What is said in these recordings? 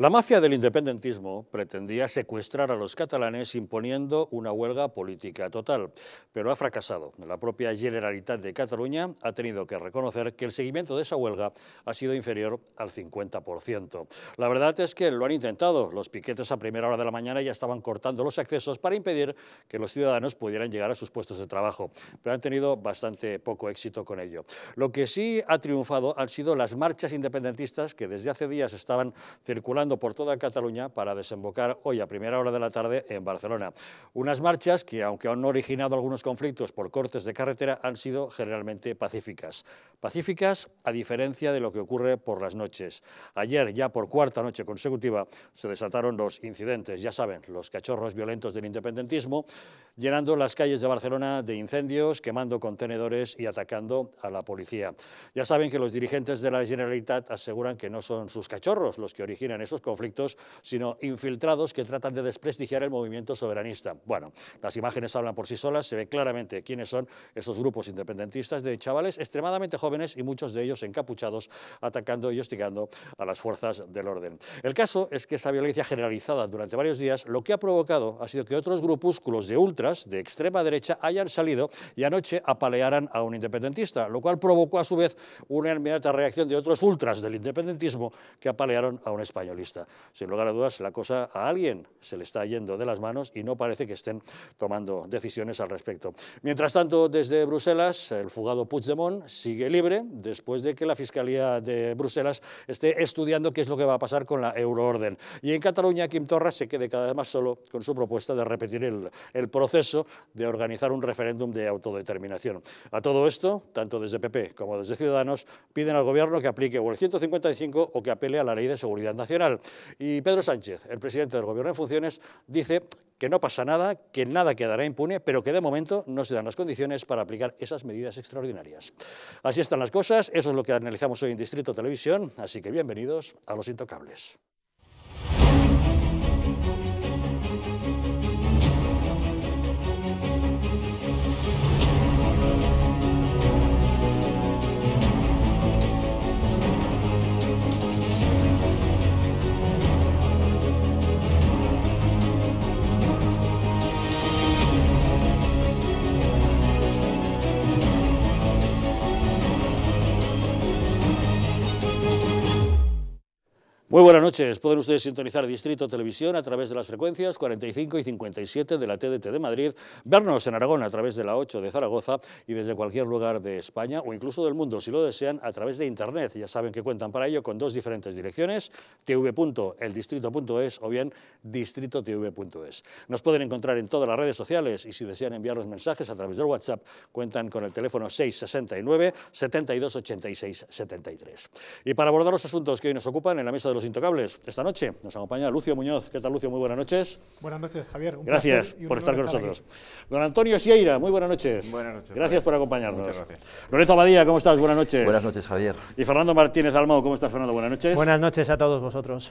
La mafia del independentismo pretendía secuestrar a los catalanes imponiendo una huelga política total, pero ha fracasado. La propia Generalitat de Cataluña ha tenido que reconocer que el seguimiento de esa huelga ha sido inferior al 50%. La verdad es que lo han intentado. Los piquetes a primera hora de la mañana ya estaban cortando los accesos para impedir que los ciudadanos pudieran llegar a sus puestos de trabajo, pero han tenido bastante poco éxito con ello. Lo que sí ha triunfado han sido las marchas independentistas que desde hace días estaban circulando por toda Cataluña para desembocar hoy a primera hora de la tarde en Barcelona. Unas marchas que, aunque han originado algunos conflictos por cortes de carretera, han sido generalmente pacíficas. Pacíficas a diferencia de lo que ocurre por las noches. Ayer, ya por cuarta noche consecutiva, se desataron los incidentes, ya saben, los cachorros violentos del independentismo, llenando las calles de Barcelona de incendios, quemando contenedores y atacando a la policía. Ya saben que los dirigentes de la Generalitat aseguran que no son sus cachorros los que originan esos conflictos, sino infiltrados que tratan de desprestigiar el movimiento soberanista. Bueno, las imágenes hablan por sí solas, se ve claramente quiénes son esos grupos independentistas de chavales extremadamente jóvenes y muchos de ellos encapuchados, atacando y hostigando a las fuerzas del orden. El caso es que esa violencia generalizada durante varios días lo que ha provocado ha sido que otros grupúsculos de ultras de extrema derecha hayan salido y anoche apalearan a un independentista, lo cual provocó a su vez una inmediata reacción de otros ultras del independentismo que apalearon a un españolista. Sin lugar a dudas, la cosa a alguien se le está yendo de las manos y no parece que estén tomando decisiones al respecto. Mientras tanto, desde Bruselas, el fugado Puigdemont sigue libre después de que la Fiscalía de Bruselas esté estudiando qué es lo que va a pasar con la euroorden. Y en Cataluña, Quim Torra se quede cada vez más solo con su propuesta de repetir el, el proceso de organizar un referéndum de autodeterminación. A todo esto, tanto desde PP como desde Ciudadanos, piden al Gobierno que aplique o el 155 o que apele a la Ley de Seguridad Nacional. Y Pedro Sánchez, el presidente del Gobierno en funciones, dice que no pasa nada, que nada quedará impune, pero que de momento no se dan las condiciones para aplicar esas medidas extraordinarias. Así están las cosas, eso es lo que analizamos hoy en Distrito Televisión, así que bienvenidos a Los Intocables. Muy buenas noches. Pueden ustedes sintonizar Distrito Televisión a través de las frecuencias 45 y 57 de la TDT de Madrid, vernos en Aragón a través de la 8 de Zaragoza y desde cualquier lugar de España o incluso del mundo, si lo desean, a través de Internet. Ya saben que cuentan para ello con dos diferentes direcciones, tv.eldistrito.es o bien distritotv.es. Nos pueden encontrar en todas las redes sociales y si desean enviarnos mensajes a través del WhatsApp, cuentan con el teléfono 669 72 73. Y para abordar los asuntos que hoy nos ocupan en la mesa de Intocables. Esta noche nos acompaña Lucio Muñoz. ¿Qué tal, Lucio? Muy buenas noches. Buenas noches, Javier. gracias por estar con nosotros. Don Antonio Sieira, muy buenas noches. Buenas noches. Gracias por acompañarnos. Muchas gracias. Lorenzo Abadía, ¿cómo estás? Buenas noches. Buenas noches, Javier. Y Fernando Martínez Almo ¿cómo estás, Fernando? Buenas noches. Buenas noches a todos vosotros.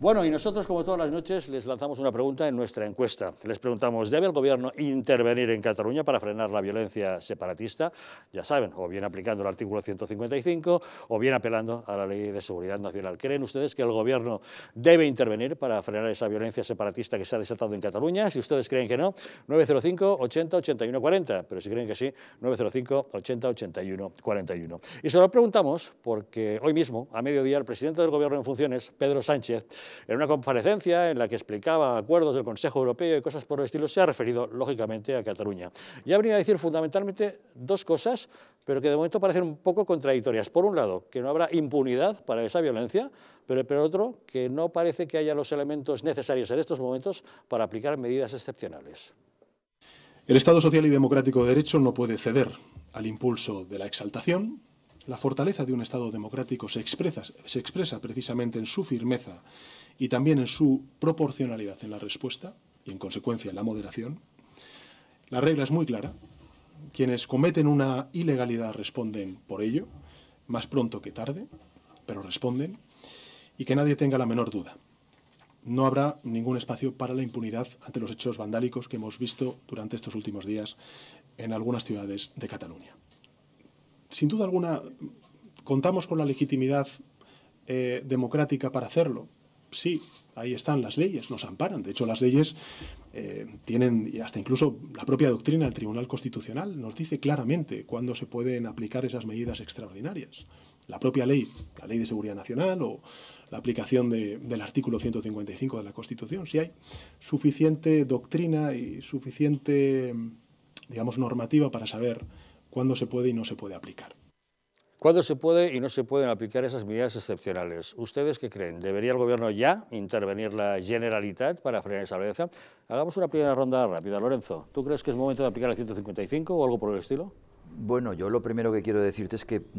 Bueno, y nosotros, como todas las noches, les lanzamos una pregunta en nuestra encuesta. Les preguntamos, ¿debe el gobierno intervenir en Cataluña para frenar la violencia separatista? Ya saben, o bien aplicando el artículo 155, o bien apelando a la Ley de Seguridad Nacional. ¿Creen ustedes que el gobierno debe intervenir para frenar esa violencia separatista que se ha desatado en Cataluña? Si ustedes creen que no, 905 80 81 40, pero si creen que sí, 905 80 81 41. Y se lo preguntamos porque hoy mismo, a mediodía, el presidente del gobierno en funciones, Pedro Sánchez, en una comparecencia en la que explicaba acuerdos del Consejo Europeo y cosas por el estilo, se ha referido, lógicamente, a Cataluña. Y ha venido a decir fundamentalmente dos cosas, pero que de momento parecen un poco contradictorias. Por un lado, que no habrá impunidad para esa violencia, pero por otro, que no parece que haya los elementos necesarios en estos momentos para aplicar medidas excepcionales. El Estado social y democrático de derecho no puede ceder al impulso de la exaltación, la fortaleza de un Estado democrático se expresa, precisamente en su firmeza y también en su proporcionalidad en la respuesta y, en consecuencia, en la moderación. La regla es muy clara. Quienes cometen una ilegalidad responden por ello, más pronto que tarde, pero responden, y que nadie tenga la menor duda. No habrá ningún espacio para la impunidad ante los hechos vandálicos que hemos visto durante estos últimos días en algunas ciudades de Cataluña sin duda alguna, contamos con la legitimidad eh, democrática para hacerlo. Sí, ahí están las leyes, nos amparan. De hecho, las leyes eh, tienen, y hasta incluso la propia doctrina del Tribunal Constitucional nos dice claramente cuándo se pueden aplicar esas medidas extraordinarias. La propia ley, la ley de seguridad nacional o la aplicación del artículo 155 de la Constitución, si hay suficiente doctrina y suficiente, digamos, normativa para saber cuándo se puede y no se puede aplicar. ¿Cuándo se puede y no se pueden aplicar esas medidas excepcionales? ¿Ustedes qué creen? ¿Debería el Gobierno ya intervenir la Generalitat para frenar esa violencia? Hagamos una primera ronda rápida. Lorenzo, ¿tú crees que es momento de aplicar el 155 o algo por el estilo? Bueno, yo lo primero que quiero decirte es que mm,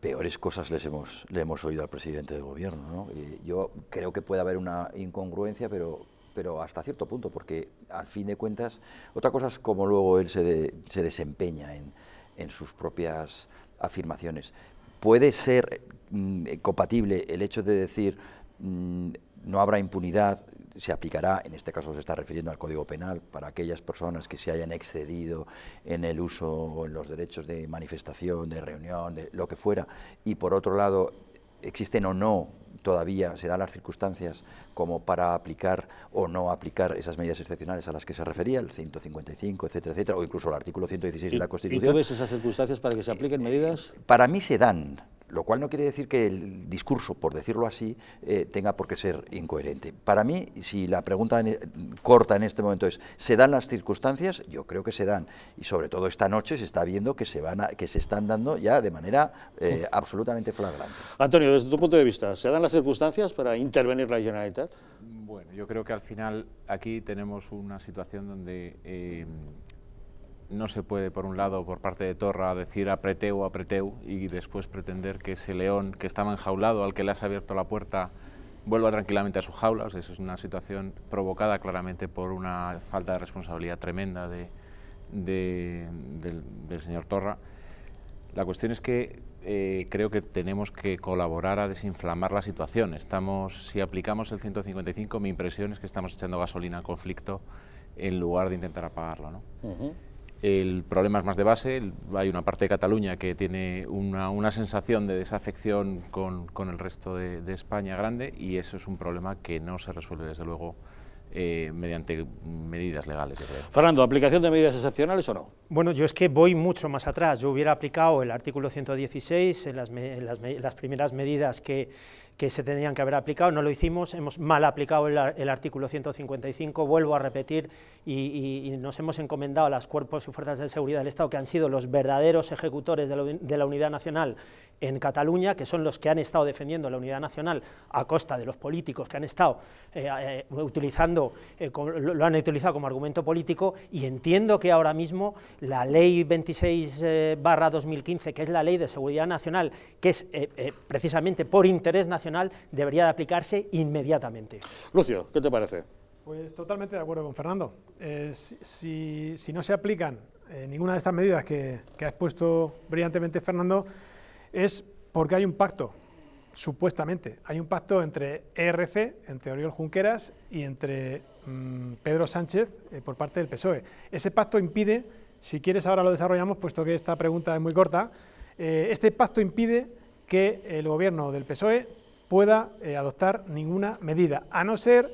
peores cosas les hemos, le hemos oído al presidente del Gobierno. ¿no? yo creo que puede haber una incongruencia, pero pero hasta cierto punto, porque al fin de cuentas, otra cosa es cómo luego él se, se desempeña en, en sus propias afirmaciones. ¿Puede ser mm, eh, compatible el hecho de decir mm, no habrá impunidad, se aplicará, en este caso se está refiriendo al Código Penal, para aquellas personas que se hayan excedido en el uso o en los derechos de manifestación, de reunión, de lo que fuera, y por otro lado existen o no todavía se dan las circunstancias como para aplicar o no aplicar esas medidas excepcionales a las que se refería, el 155, etcétera, etcétera, o incluso el artículo 116 de la Constitución. ¿Y tú ves esas circunstancias para que se apliquen eh, medidas? Para mí se dan, lo cual no quiere decir que el discurso, por decirlo así, eh, tenga por qué ser incoherente. Para mí, si la pregunta e, corta en este momento es, ¿se dan las circunstancias? Yo creo que se dan. Y sobre todo esta noche se está viendo que se, van que se están dando ya de manera eh, absolutamente flagrante. Antonio, desde tu punto de vista, ¿se dan las circunstancias para intervenir la Generalitat? Bueno, yo creo que al final aquí tenemos una situación donde eh, no se puede, por un lado, por parte de Torra, decir apreteu, apreteu, y después pretender que ese león que estaba enjaulado, al que le has abierto la puerta, vuelva tranquilamente a su jaula. O eso es una situación provocada claramente por una falta de responsabilidad tremenda del, señor Torra. La cuestión es que eh, creo que tenemos que colaborar a desinflamar la situación. Estamos, si aplicamos el 155, mi impresión es que estamos echando gasolina al conflicto en lugar de intentar apagarlo. ¿no? el problema es más de base, hay una parte de Cataluña que tiene una, sensación de desafección con, el resto de, España grande y eso es un problema que no se resuelve desde luego eh, mediante medidas legales. Fernando, ¿aplicación de medidas excepcionales o no? Bueno, yo es que voy mucho más atrás, yo hubiera aplicado el artículo 116 en las, las primeras medidas que que se tendrían que haber aplicado, no lo hicimos, hemos mal aplicado el, artículo 155, vuelvo a repetir, y, nos hemos encomendado a las cuerpos y fuerzas de seguridad del Estado, que han sido los verdaderos ejecutores de la, unidad nacional en Cataluña, que son los que han estado defendiendo la unidad nacional a costa de los políticos que han estado eh, eh, utilizando, eh, lo han utilizado como argumento político, y entiendo que ahora mismo la ley 26 2015, que es la ley de seguridad nacional, que es precisamente por interés nacional, debería de aplicarse inmediatamente. Lucio, ¿qué te parece? Pues totalmente de acuerdo con Fernando. Eh, si, no se aplican eh, ninguna de estas medidas que, que ha expuesto brillantemente Fernando, es porque hay un pacto, supuestamente. Hay un pacto entre ERC, entre Oriol Junqueras y entre mm, Pedro Sánchez eh, por parte del PSOE. Ese pacto impide, si quieres ahora lo desarrollamos, puesto que esta pregunta es muy corta, este pacto impide que el gobierno del PSOE pueda eh, adoptar ninguna medida, a no ser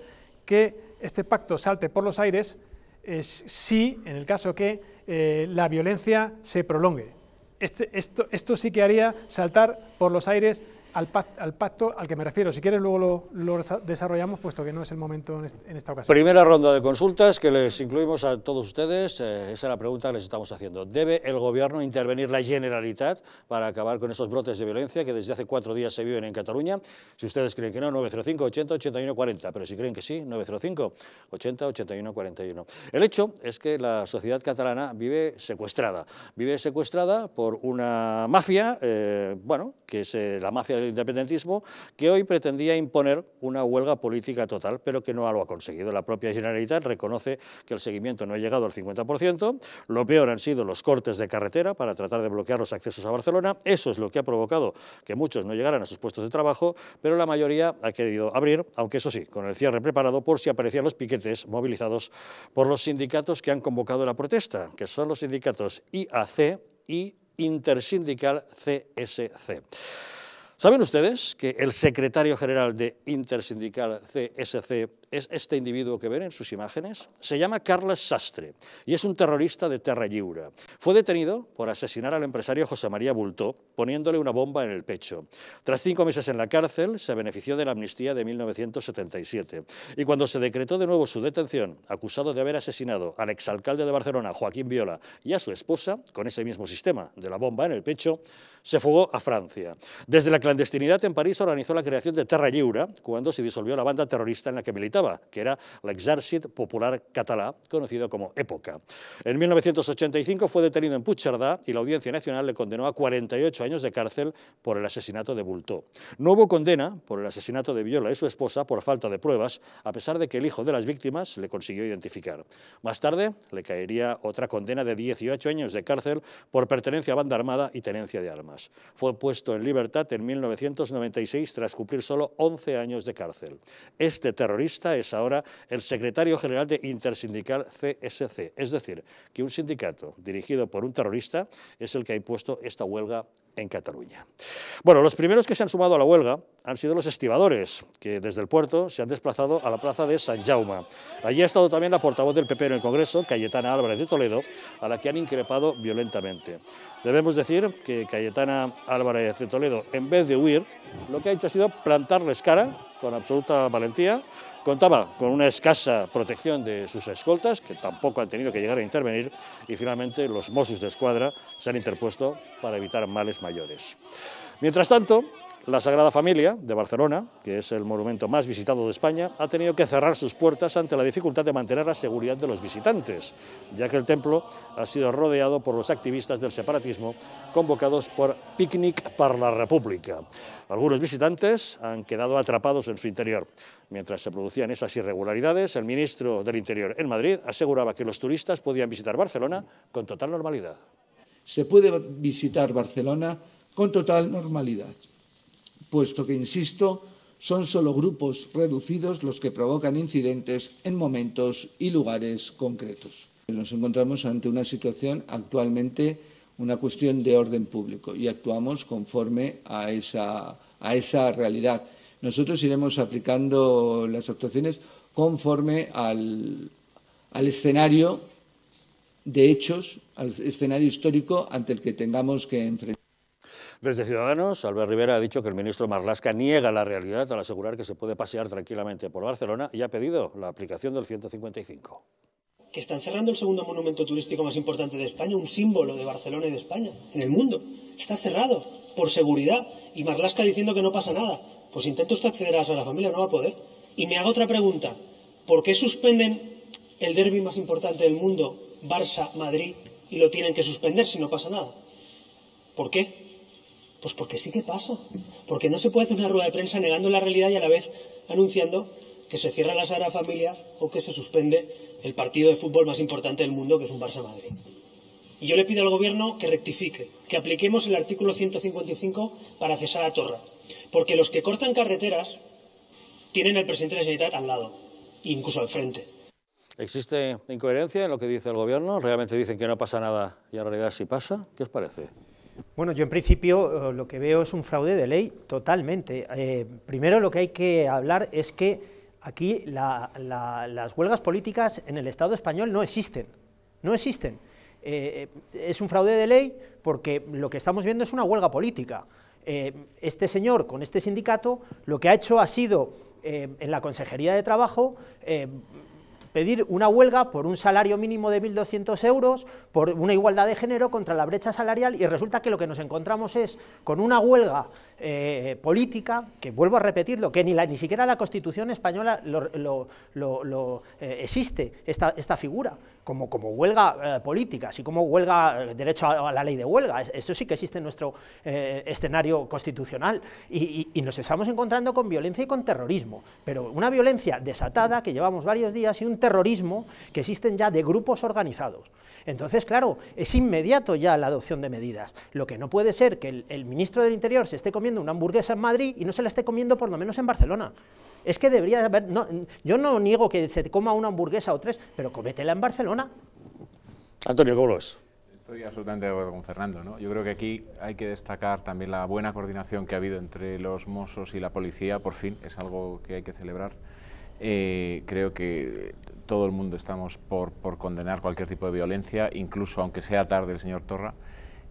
que este pacto salte por los aires eh, si, en el caso que eh, la violencia se prolongue. Este, esto sí que haría saltar por los aires al, pacto al que me refiero. Si quieres, luego lo, desarrollamos, puesto que no es el momento en, esta ocasión. Primera ronda de consultas que les incluimos a todos ustedes. Eh, esa es la pregunta que les estamos haciendo. ¿Debe el Gobierno intervenir la Generalitat para acabar con esos brotes de violencia que desde hace cuatro días se viven en Cataluña? Si ustedes creen que no, 905 80 81 40. Pero si creen que sí, 905 80 81 41. El hecho es que la sociedad catalana vive secuestrada. Vive secuestrada por una mafia, eh, bueno, que es eh, la mafia del independentismo, que hoy pretendía imponer una huelga política total, pero que no lo ha conseguido. La propia Generalitat reconoce que el seguimiento no ha llegado al 50%, lo peor han sido los cortes de carretera para tratar de bloquear los accesos a Barcelona, eso es lo que ha provocado que muchos no llegaran a sus puestos de trabajo, pero la mayoría ha querido abrir, aunque eso sí, con el cierre preparado por si aparecían los piquetes movilizados por los sindicatos que han convocado la protesta, que son los sindicatos IAC y Intersindical CSC. ¿Saben ustedes que el secretario general de Intersindical CSC es este individuo que ven en sus imágenes, se llama Carlos Sastre y es un terrorista de Terra Lliure. Fue detenido por asesinar al empresario José María Bultó poniéndole una bomba en el pecho. Tras cinco meses en la cárcel, se benefició de la amnistía de 1977 y cuando se decretó de nuevo su detención, acusado de haber asesinado al exalcalde de Barcelona, Joaquín Viola, y a su esposa, con ese mismo sistema de la bomba en el pecho, se fugó a Francia. Desde la clandestinidad en París organizó la creación de Terra Lliure cuando se disolvió la banda terrorista en la que militaba que era l'Exèrcit Popular Català, conocido como Época. En 1985 fue detenido en puchardá y la Audiencia Nacional le condenó a 48 años de cárcel por el asesinato de Bultó. No hubo condena por el asesinato de Viola y su esposa por falta de pruebas, a pesar de que el hijo de las víctimas le consiguió identificar. Más tarde le caería otra condena de 18 años de cárcel por pertenencia a banda armada y tenencia de armas. Fue puesto en libertad en 1996 tras cumplir solo 11 años de cárcel. Este terrorista es ahora el secretario general de Intersindical CSC. Es decir, que un sindicato dirigido por un terrorista es el que ha impuesto esta huelga en Cataluña. Bueno, los primeros que se han sumado a la huelga han sido los estibadores, que desde el puerto se han desplazado a la plaza de San Jaume. Allí ha estado también la portavoz del PP en el Congreso, Cayetana Álvarez de Toledo, a la que han increpado violentamente. Debemos decir que Cayetana Álvarez de Toledo, en vez de huir, lo que ha hecho ha sido plantarles cara con absoluta valentía. Contaba con una escasa protección de sus escoltas, que tampoco han tenido que llegar a intervenir, y finalmente los Mossos de Escuadra se han interpuesto para evitar males mayores. Mientras tanto, la Sagrada Familia de Barcelona, que es el monumento más visitado de España, ha tenido que cerrar sus puertas ante la dificultad de mantener la seguridad de los visitantes, ya que el templo ha sido rodeado por los activistas del separatismo convocados por Picnic para la República. Algunos visitantes han quedado atrapados en su interior. Mientras se producían esas irregularidades, el ministro del Interior en Madrid aseguraba que los turistas podían visitar Barcelona con total normalidad. Se puede visitar Barcelona con total normalidad puesto que, insisto, son solo grupos reducidos los que provocan incidentes en momentos y lugares concretos. Nos encontramos ante una situación actualmente, una cuestión de orden público, y actuamos conforme a esa, realidad. Nosotros iremos aplicando las actuaciones conforme al, al escenario de hechos, al escenario histórico ante el que tengamos que enfrentar. Desde Ciudadanos, Albert Rivera ha dicho que el ministro Marlasca niega la realidad al asegurar que se puede pasear tranquilamente por Barcelona y ha pedido la aplicación del 155. Que están cerrando el segundo monumento turístico más importante de España, un símbolo de Barcelona y de España, en el mundo. Está cerrado, por seguridad, y Marlaska diciendo que no pasa nada. Pues intenta usted acceder a la Familia, no va a poder. Y me hago otra pregunta. ¿Por qué suspenden el derby más importante del mundo, Barça-Madrid, y lo tienen que suspender si no pasa nada? ¿Por qué? Pues porque sí que pasa. Porque no se puede hacer una rueda de prensa negando la realidad y a la vez anunciando que se cierra la Sagrada Familia o que se suspende el partido de fútbol más importante del mundo, que es un Barça-Madrid. Y yo le pido al Gobierno que rectifique, que apliquemos el artículo 155 para cesar a Torra. Porque los que cortan carreteras tienen al presidente de la al lado, incluso al frente. ¿Existe incoherencia en lo que dice el Gobierno? ¿Realmente dicen que no pasa nada y en realidad sí pasa? ¿Qué os parece? Bueno, yo en principio eh, lo que veo es un fraude de ley totalmente. Eh, primero lo que hay que hablar es que aquí las huelgas políticas en el Estado español no existen, no existen. Eh, es un fraude de ley porque lo que estamos viendo es una huelga política. este señor con este sindicato lo que ha hecho ha sido en la Consejería de Trabajo pedir una huelga por un salario mínimo de 1.200 euros, por una igualdad de género contra la brecha salarial y resulta que lo que nos encontramos es con una huelga eh, eh, política, que vuelvo a repetirlo, que ni, la, ni siquiera la Constitución española lo, eh, existe, esta, esta figura, como, como huelga política, así como huelga, derecho a, la ley de huelga, eso sí que existe en nuestro escenario constitucional, y, nos estamos encontrando con violencia y con terrorismo, pero una violencia desatada que llevamos varios días y un terrorismo que existen ya de grupos organizados. Entonces, claro, es inmediato ya la adopción de medidas, lo que no puede ser que el, el ministro del Interior se esté una hamburguesa en Madrid y no se la esté comiendo por lo menos en Barcelona. Es que debería haber, yo no niego que se coma una hamburguesa o tres, pero cómetela en Barcelona. Antonio, ¿cómo lo ves? Estoy absolutamente de acuerdo con Fernando. Yo creo que aquí hay que destacar también la buena coordinación que ha habido entre los Mossos y la policía, por fin, es algo que hay que celebrar. Eh, creo que todo el mundo estamos por, por condenar cualquier tipo de violencia, incluso aunque sea tarde el señor Torra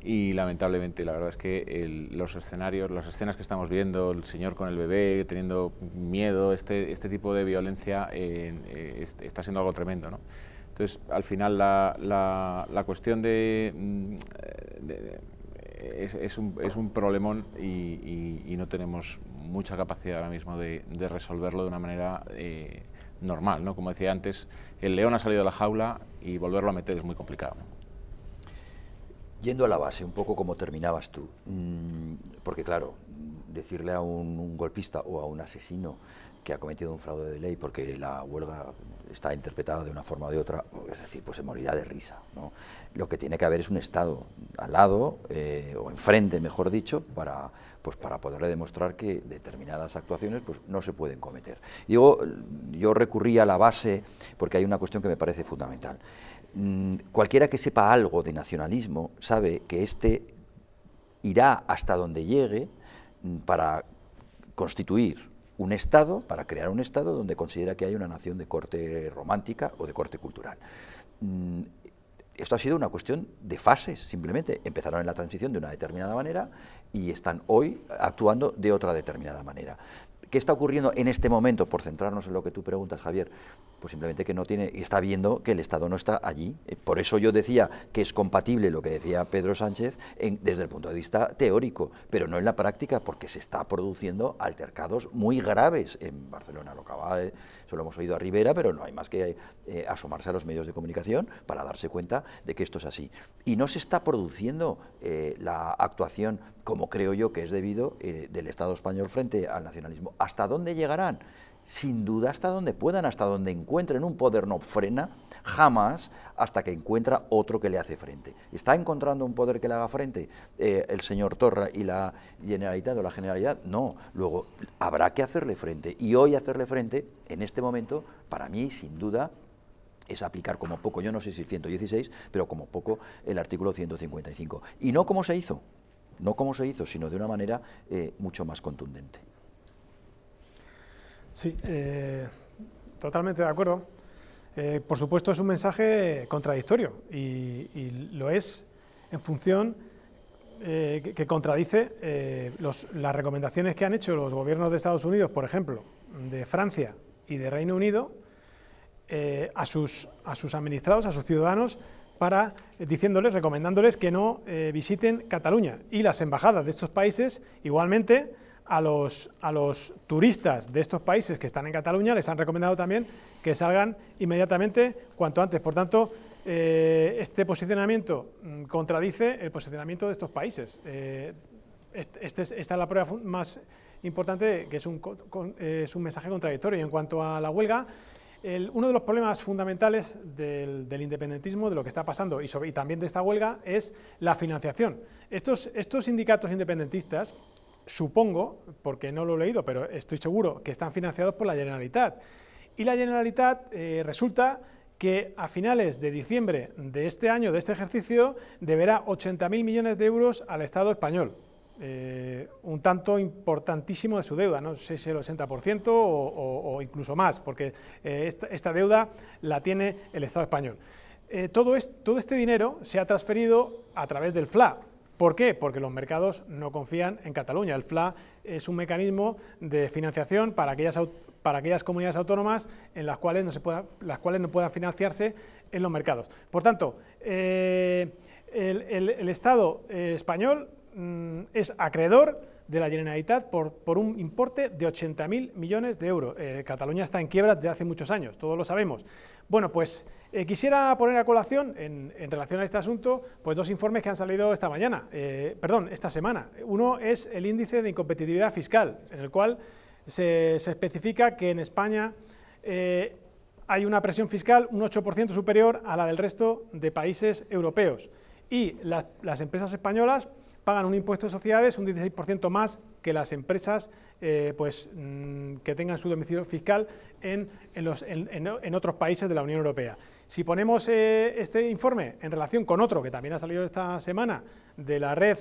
y lamentablemente la verdad es que los escenarios, las escenas que estamos viendo, el señor con el bebé teniendo miedo, este, este tipo de violencia eh, está siendo algo tremendo. ¿no? Entonces, al final, la, la, cuestión de... Mm, es, un, es, un, problemón y, no tenemos mucha capacidad ahora mismo de, resolverlo de una manera eh, normal. ¿no? Como decía antes, el león ha salido de la jaula y volverlo a meter es muy complicado. Yendo a la base, un poco como terminabas tú, mm, porque claro, decirle a un, golpista o a un asesino que ha cometido un fraude de ley porque la huelga está interpretada de una forma o de otra, es decir, pues se morirá de risa. Lo que tiene que haber es un Estado al lado, eh, o enfrente, mejor dicho, para, pues para poderle demostrar que determinadas actuaciones pues, no se pueden cometer. Digo, yo recurrí a la base porque hay una cuestión que me parece fundamental. Mm, cualquiera que sepa algo de nacionalismo sabe que este irá hasta donde llegue mm, para constituir un Estado, para crear un Estado donde considera que hay una nación de corte romántica o de corte cultural. Mm, esto ha sido una cuestión de fases, simplemente. Empezaron en la transición de una determinada manera y están hoy actuando de otra determinada manera. ¿Qué está ocurriendo en este momento? Por centrarnos en lo que tú preguntas, Javier, pues simplemente que no tiene, está viendo que el Estado no está allí. Eh, por eso yo decía que es compatible lo que decía Pedro Sánchez desde el punto de vista teórico, pero no en la práctica, porque se está produciendo altercados muy graves en Barcelona, lo hemos oído a Rivera, pero no hay más que eh, asomarse a los medios de comunicación para darse cuenta de que esto es así. Y no se está produciendo eh, la actuación, como creo yo que es debido, eh, del Estado español frente al nacionalismo. ¿Hasta dónde llegarán? sin duda hasta donde puedan, hasta donde encuentren un poder no frena, jamás hasta que encuentra otro que le hace frente. ¿Está encontrando un poder que le haga frente eh, el señor Torra y la Generalitat o la Generalidad? No, luego habrá que hacerle frente. Y hoy hacerle frente, en este momento, para mí, sin duda, es aplicar como poco, yo no sé si el 116, pero como poco el artículo 155. Y no como se hizo, no como se hizo, sino de una manera eh, mucho más contundente. Sí, eh, totalmente de acuerdo. Eh, por supuesto es un mensaje contradictorio y, lo es en función eh, que, contradice las recomendaciones que han hecho los gobiernos de Estados Unidos, por ejemplo, de Francia y de Reino Unido, a, sus, a sus administrados, a sus ciudadanos, para diciéndoles, recomendándoles que no visiten Cataluña. Y las embajadas de estos países igualmente a los, turistas de estos países que están en Cataluña, les han recomendado también que salgan inmediatamente, cuanto antes. Por tanto, eh, este posicionamiento mm, contradice el posicionamiento de estos países. Eh, este, este esta es la prueba más importante, que es un, eh, un mensaje contradictorio. Y en cuanto a la huelga, uno de los problemas fundamentales del, independentismo, de lo que está pasando y, y, también de esta huelga, es la financiación. estos sindicatos independentistas supongo, porque no lo he leído, pero estoy seguro, que están financiados por la Generalitat. Y la Generalitat eh, resulta que a finales de diciembre de este año, de este ejercicio, deberá 80.000 millones de euros al Estado español. Eh, un tanto importantísimo de su deuda, no sé si el 80% o, incluso más, porque eh, esta, deuda la tiene el Estado español. Todo, todo este dinero se ha transferido a través del FLA, ¿Por qué? Porque los mercados no confían en Cataluña. El FLA es un mecanismo de financiación para aquellas, para aquellas comunidades autónomas en las cuales, no se pueda, las cuales no puedan financiarse en los mercados. Por tanto, eh, el, Estado eh, español mm, es acreedor de la Generalitat por, por un importe de 80.000 millones de euros. Eh, Cataluña está en quiebra desde hace muchos años, todos lo sabemos. Bueno, pues eh, quisiera poner a colación, en, relación a este asunto, pues dos informes que han salido esta mañana, eh, perdón, esta semana. Uno es el índice de incompetitividad fiscal, en el cual se, especifica que en España hay una presión fiscal un 8% superior a la del resto de países europeos. Y las empresas españolas pagan un impuesto de sociedades un 16% más que las empresas eh, pues, mm, que tengan su domicilio fiscal en, en, otros países de la Unión Europea. Si ponemos eh, este informe en relación con otro que también ha salido esta semana de la red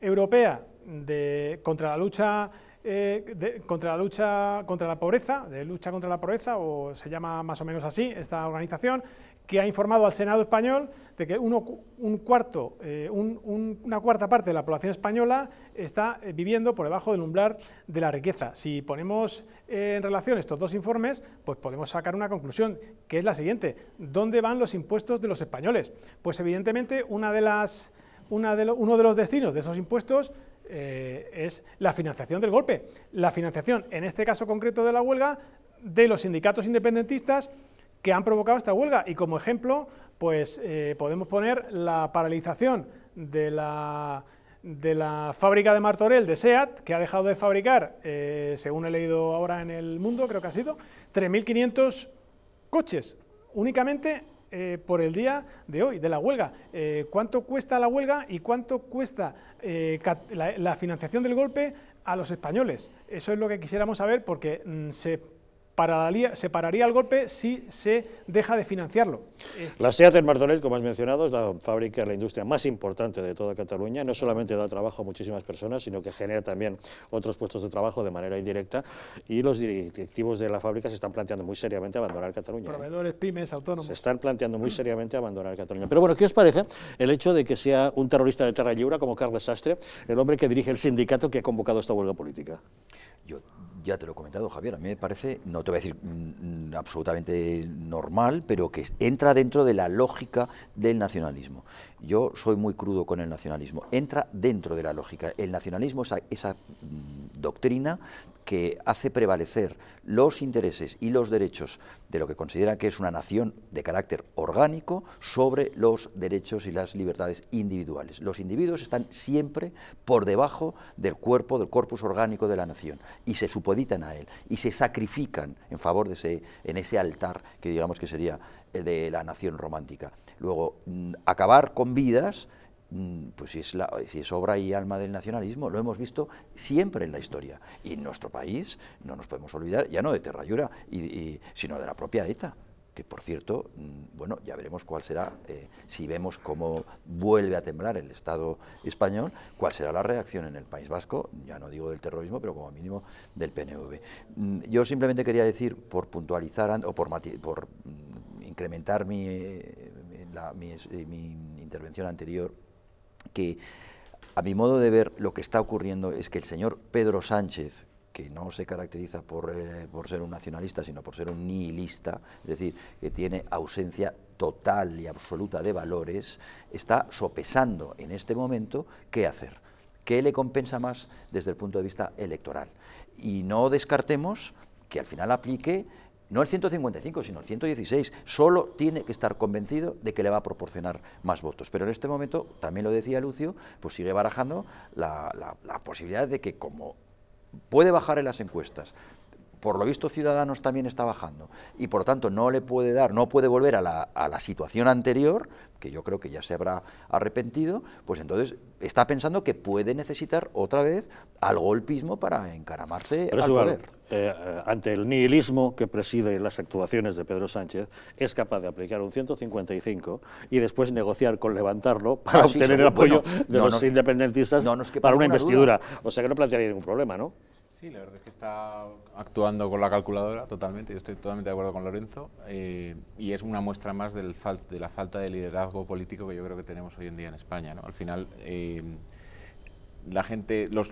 europea de, contra la lucha eh, contra la lucha contra la pobreza, de lucha contra la pobreza, o se llama más o menos así esta organización, que ha informado al Senado español de que un cuarto, eh, una cuarta parte de la población española está eh, viviendo por debajo del umbral de la riqueza. Si ponemos eh, en relación estos dos informes, pues podemos sacar una conclusión, que es la siguiente. ¿Dónde van los impuestos de los españoles? Pues evidentemente uno de los destinos de esos impuestos es la financiación del golpe. La financiación, en este caso concreto de la huelga, de los sindicatos independentistas que han provocado esta huelga. Y como ejemplo, pues eh, podemos poner la paralización de la, de la fábrica de Martorell de SEAT, que ha dejado de fabricar, eh, según he leído ahora en El Mundo, creo que ha sido, 3.500 coches, únicamente eh, por el día de hoy, de la huelga. ¿Cuánto cuesta la huelga y cuánto cuesta la, financiación del golpe a los españoles? Eso es lo que quisiéramos saber porque mm, se se pararía el golpe si se deja de financiarlo. La SEAT en Martorell, como has mencionado, es la fábrica, la industria más importante de toda Cataluña. No solamente da trabajo a muchísimas personas, sino que genera también otros puestos de trabajo de manera indirecta. Y los directivos de la fábrica se están planteando muy seriamente abandonar Cataluña. ¿eh? Proveedores, pymes, autónomos. Se están planteando muy seriamente abandonar Cataluña. Pero bueno, ¿qué os parece el hecho de que sea un terrorista de Terra lliura como Carles Sastre, el hombre que dirige el sindicato que ha convocado esta huelga política? Yo ya te lo he comentado, Javier. A mí me parece, no te voy a decir mm, mm, absolutamente normal, pero que entra dentro de la lógica del nacionalismo. Yo soy muy crudo con el nacionalismo. Entra dentro de la lógica. El nacionalismo es esa, mm, doctrina que hace prevalecer los intereses y los derechos de lo que considera que es una nación de carácter orgánico sobre los derechos y las libertades individuales. Los individuos están siempre por debajo del cuerpo, del corpus orgánico de la nación y se supeditan a él y se sacrifican en favor de ese, en ese altar que digamos que sería eh, de la nación romántica. Luego, mm, acabar con vidas Mm, pues si es, la, obra y alma del nacionalismo, lo hemos visto siempre en la historia. Y en nuestro país no nos podemos olvidar, ya no de Terrayura, y, sino de la propia ETA que por cierto, mm, bueno, ya veremos cuál será, eh, si vemos cómo vuelve a temblar el Estado español, cuál será la reacción en el País Vasco, ya no digo del terrorismo, pero como mínimo del PNV. Mm, yo simplemente quería decir, por puntualizar o por, incrementar eh, mi intervención anterior, que, a mi modo de ver, lo que está ocurriendo es que el señor Pedro Sánchez, que no se caracteriza eh, por, ser un nacionalista, sino por ser un nihilista, es decir, que tiene ausencia total y absoluta de valores, está sopesando en este momento qué hacer, qué le compensa más desde el punto de vista electoral. Y no descartemos que al final aplique no el 155, sino el 116, solo tiene que estar convencido de que le va a proporcionar más votos. Pero en este momento, también lo decía Lucio, pues sigue barajando la, la posibilidad de que como puede bajar en las encuestas, por lo visto Ciudadanos también está bajando y por lo tanto no le puede dar, no puede volver a la, situación anterior, que yo creo que ya se habrá arrepentido, pues entonces está pensando que puede necesitar otra vez al golpismo para encaramarse al poder. Eh, ante el nihilismo que preside las actuaciones de Pedro Sánchez, es capaz de aplicar un 155 y después negociar con levantarlo para ah, obtener el apoyo de los independentistas para una investidura. O sea que no plantearía ningún problema, ¿no? Sí, la verdad es que está actuando con la calculadora totalmente. Yo estoy totalmente de acuerdo con Lorenzo. Eh, y es una muestra más de la falta de liderazgo político que yo creo que tenemos hoy en día en España. Al final, eh, la gente, los,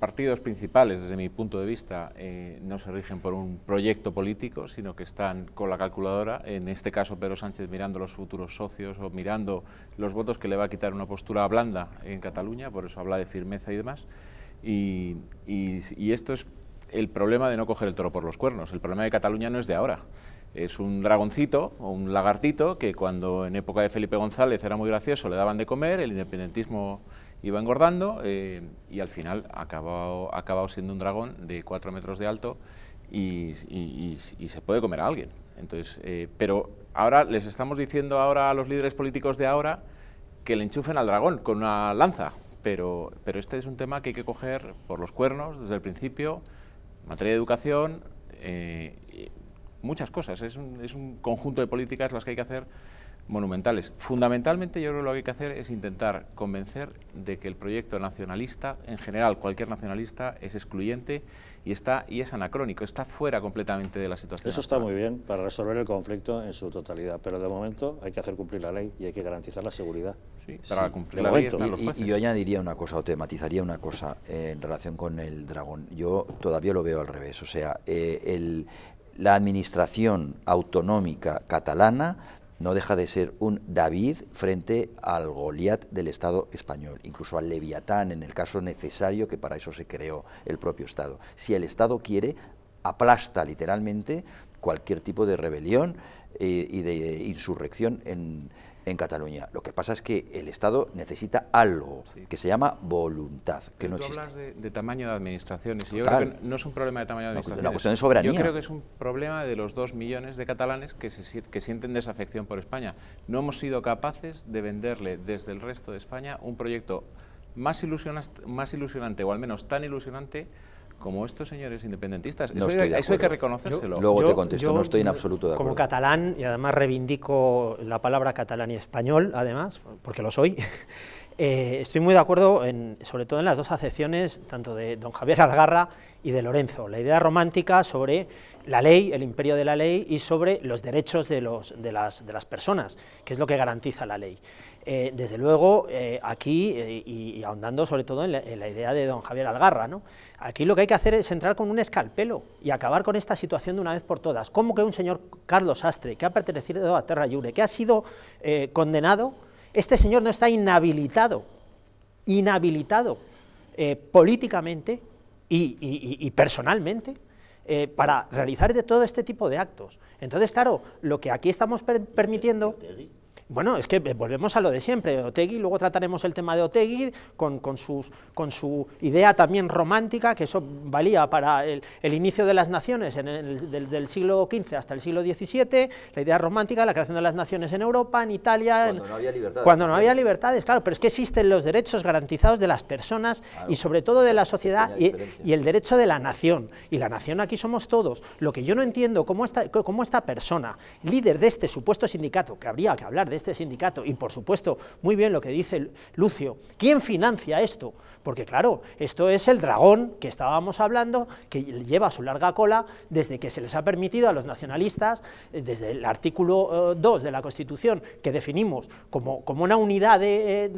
partidos principales, desde mi punto de vista, eh, no se rigen por un proyecto político, sino que están con la calculadora, en este caso Pedro Sánchez mirando los futuros socios o mirando los votos que le va a quitar una postura blanda en Cataluña, por eso habla de firmeza y demás. Y, esto es el problema de no coger el toro por los cuernos. El problema de Cataluña no es de ahora es un dragoncito o un lagartito que cuando en época de Felipe González era muy gracioso, le daban de comer, el independentismo iba engordando eh, y al final ha acabado, siendo un dragón de cuatro metros de alto y, se puede comer a alguien. Entonces, eh, pero ahora les estamos diciendo ahora a los líderes políticos de ahora que le enchufen al dragón con una lanza pero, pero este es un tema que hay que coger por los cuernos desde el principio, materia de educación, eh, muchas cosas. Es un, es un conjunto de políticas las que hay que hacer monumentales. Fundamentalmente yo creo que lo que hay que hacer es intentar convencer de que el proyecto nacionalista, en general cualquier nacionalista, es excluyente y, está, y es anacrónico, está fuera completamente de la situación. Eso está muy bien para resolver el conflicto en su totalidad, pero de momento hay que hacer cumplir la ley y hay que garantizar la seguridad. Sí, para cumplir la ley Y, yo añadiría una cosa o tematizaría una cosa eh, en relación con el dragón. Yo todavía lo veo al revés, o sea, eh, el, la administración autonómica catalana no deja de ser un David frente al Goliat del Estado español, incluso al Leviatán en el caso necesario que para eso se creó el propio Estado. Si el Estado quiere, aplasta literalmente cualquier tipo de rebelión eh, y de insurrección en, en Cataluña. Lo que pasa es que el Estado necesita algo que se llama voluntad, que no tú hablas de, tamaño de administraciones yo creo que no es un problema de tamaño de administraciones. cuestión de soberanía. Yo creo que es un problema de los dos millones de catalanes que, se, sienten desafección por España. No hemos sido capaces de venderle desde el resto de España un proyecto más más ilusionante o al menos tan ilusionante como estos señores independentistas. No eso, hay, eso hay que reconocérselo. Luego te contesto, no estoy en absoluto de acuerdo. Como catalán, y además reivindico la palabra catalán y español, además, porque lo soy, eh, estoy muy de acuerdo, en, sobre todo en las dos acepciones, tanto de don Javier Algarra y de Lorenzo. La idea romántica sobre la ley, el imperio de la ley, y sobre los derechos de, los, de, las, de las personas, que es lo que garantiza la ley. Eh, desde luego, eh, aquí, eh, y, ahondando sobre todo en la, idea de don Javier Algarra, ¿no? aquí lo que hay que hacer es entrar con un escalpelo y acabar con esta situación de una vez por todas. ¿Cómo que un señor Carlos Astre, que ha pertenecido a Terra Llure, que ha sido condenado, este señor no está inhabilitado, inhabilitado políticamente y, personalmente? para realizar de todo este tipo de actos. Entonces, claro, lo que aquí estamos permitiendo... Bueno, es que eh, volvemos a lo de siempre, Otegui, luego trataremos el tema de Otegui con, sus, con su idea también romántica, que eso valía para el, inicio de las naciones en el, del, siglo XV hasta el siglo XVII, la idea romántica, la creación de las naciones en Europa, en Italia... Cuando no había libertades. Cuando no había libertades, claro, pero es que existen los derechos garantizados de las personas y sobre todo de la sociedad y, el derecho de la nación. Y la nación aquí somos todos. Lo que yo no entiendo, cómo esta, cómo esta persona, líder de este supuesto sindicato, que habría que hablar de este sindicato. Y por supuesto, muy bien lo que dice Lucio, ¿quién financia esto? Porque claro, esto es el dragón que estábamos hablando, que lleva su larga cola desde que se les ha permitido a los nacionalistas, eh, desde el artículo 2 eh, de la Constitución, que definimos como, como una unidad, eh,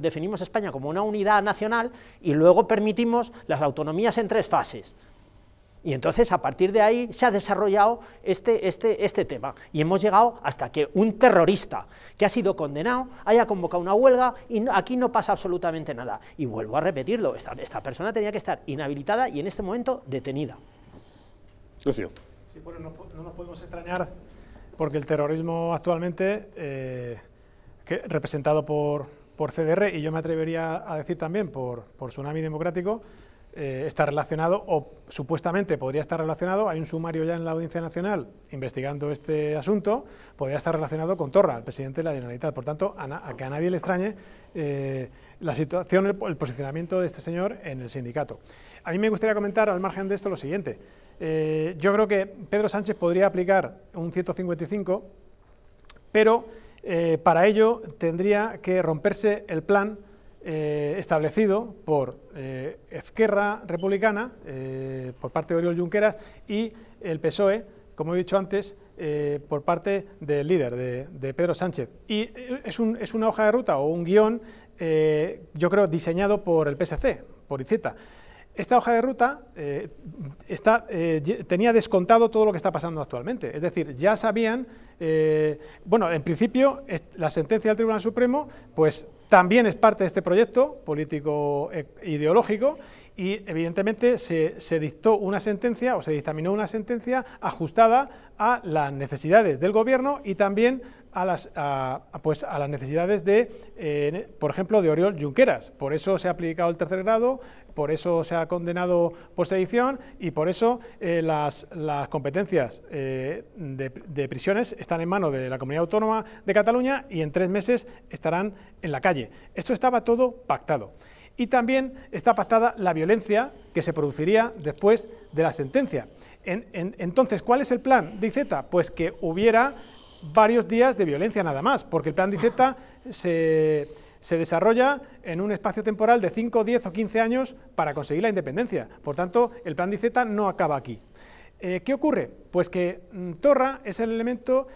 definimos España como una unidad nacional y luego permitimos las autonomías en tres fases. Y entonces a partir de ahí se ha desarrollado este, este, este tema y hemos llegado hasta que un terrorista que ha sido condenado haya convocado una huelga y aquí no pasa absolutamente nada. Y vuelvo a repetirlo, esta, persona tenía que estar inhabilitada y en este momento detenida. Lucio. Sí, bueno, no, nos podemos extrañar porque el terrorismo actualmente, eh, representado por, por CDR y yo me atrevería a decir también por, por Tsunami Democrático, eh, está relacionado o supuestamente podría estar relacionado, hay un sumario ya en la Audiencia Nacional investigando este asunto, podría estar relacionado con Torra, el presidente de la Generalitat. Por tanto, a, que a nadie le extrañe eh, la situación, el, posicionamiento de este señor en el sindicato. A mí me gustaría comentar al margen de esto lo siguiente. Eh, yo creo que Pedro Sánchez podría aplicar un 155, pero para ello tendría que romperse el plan eh, establecido por eh, Esquerra Republicana, eh, por parte de Oriol Junqueras, y el PSOE, como he dicho antes, eh, por parte del líder, de, Pedro Sánchez. Y es, una hoja de ruta o un guión, yo creo, diseñado por el PSC, por Iceta. Esta hoja de ruta tenía descontado todo lo que está pasando actualmente. Es decir, ya sabían eh, bueno, en principio, la sentencia del Tribunal Supremo, pues también es parte de este proyecto político-ideológico eh, y evidentemente se, se, dictó una sentencia o se dictaminó una sentencia ajustada a las necesidades del gobierno y también a las, pues a las necesidades de, eh, por ejemplo, de Oriol Junqueras. Por eso se ha aplicado el tercer grado, por eso se ha condenado por sedición y por eso eh, las, competencias eh, de, prisiones están en manos de la Comunidad Autónoma de Cataluña y en tres meses estarán en la calle. Esto estaba todo pactado. Y también está pactada la violencia que se produciría después de la sentencia. entonces, ¿cuál es el plan de IZ? Pues que hubiera varios días de violencia nada más, porque el plan DICETA se, se desarrolla en un espacio temporal de 5, 10 o 15 años para conseguir la independencia. Por tanto, el plan DICETA no acaba aquí. Eh, ¿Qué ocurre? Pues que mm, Torra es el elemento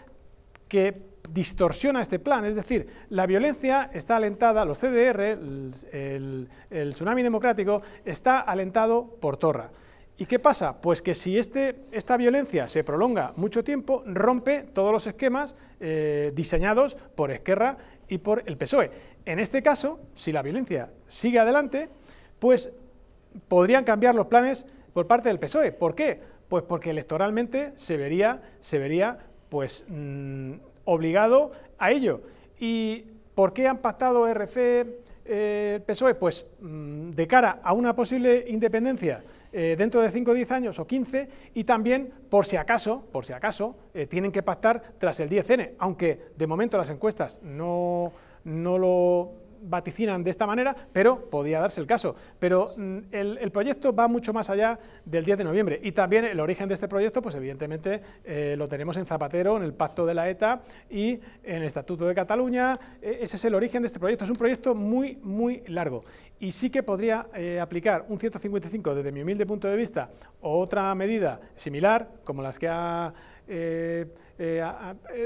que distorsiona este plan, es decir, la violencia está alentada, los CDR, el tsunami democrático, está alentado por Torra. ¿Y qué pasa? Pues que si este, esta violencia se prolonga mucho tiempo, rompe todos los esquemas eh, diseñados por Esquerra y por el PSOE. En este caso, si la violencia sigue adelante, pues podrían cambiar los planes por parte del PSOE. ¿Por qué? Pues porque electoralmente se vería, se vería pues, mm, obligado a ello. ¿Y por qué han pactado e RC, eh, PSOE? Pues mm, de cara a una posible independencia eh, dentro de 5 o 10 años o 15 y también, por si acaso, por si acaso, eh, tienen que pactar tras el 10N, aunque de momento las encuestas no lo vaticinan de esta manera, pero podía darse el caso. Pero mm, el, proyecto va mucho más allá del 10 de noviembre y también el origen de este proyecto, pues evidentemente eh, lo tenemos en Zapatero, en el Pacto de la ETA y en el Estatuto de Cataluña. E, ese es el origen de este proyecto. Es un proyecto muy, muy largo y sí que podría eh, aplicar un 155 desde mi humilde punto de vista o otra medida similar, como las que ha... Eh,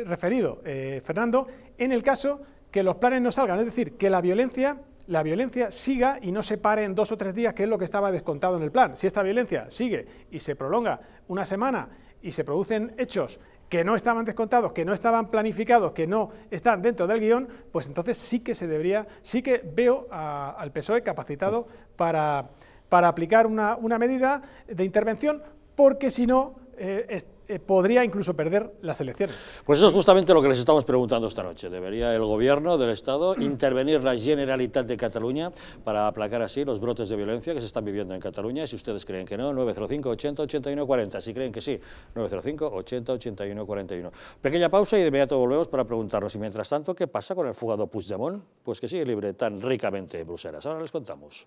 referido Fernando, en el caso que los planes no salgan, es decir, que la violencia la violencia siga y no se pare en dos o tres días, que es lo que estaba descontado en el plan. Si esta violencia sigue y se prolonga una semana y se producen hechos que no estaban descontados, que no estaban planificados, que no están dentro del guión, pues entonces sí que se debería, sí que veo al PSOE capacitado para, aplicar una, medida de intervención, porque si no, eh, eh, podría incluso perder las elecciones. Pues eso es justamente lo que les estamos preguntando esta noche. ¿Debería el gobierno del Estado mm. intervenir la Generalitat de Cataluña para aplacar así los brotes de violencia que se están viviendo en Cataluña? Si ustedes creen que no, 905 80 81 40. Si creen que sí, 905 80 81 41. Pequeña pausa y de inmediato volvemos para preguntarnos. Y mientras tanto, ¿qué pasa con el fugado Puigdemont? Pues que sigue libre tan ricamente en Bruselas. Ahora les contamos.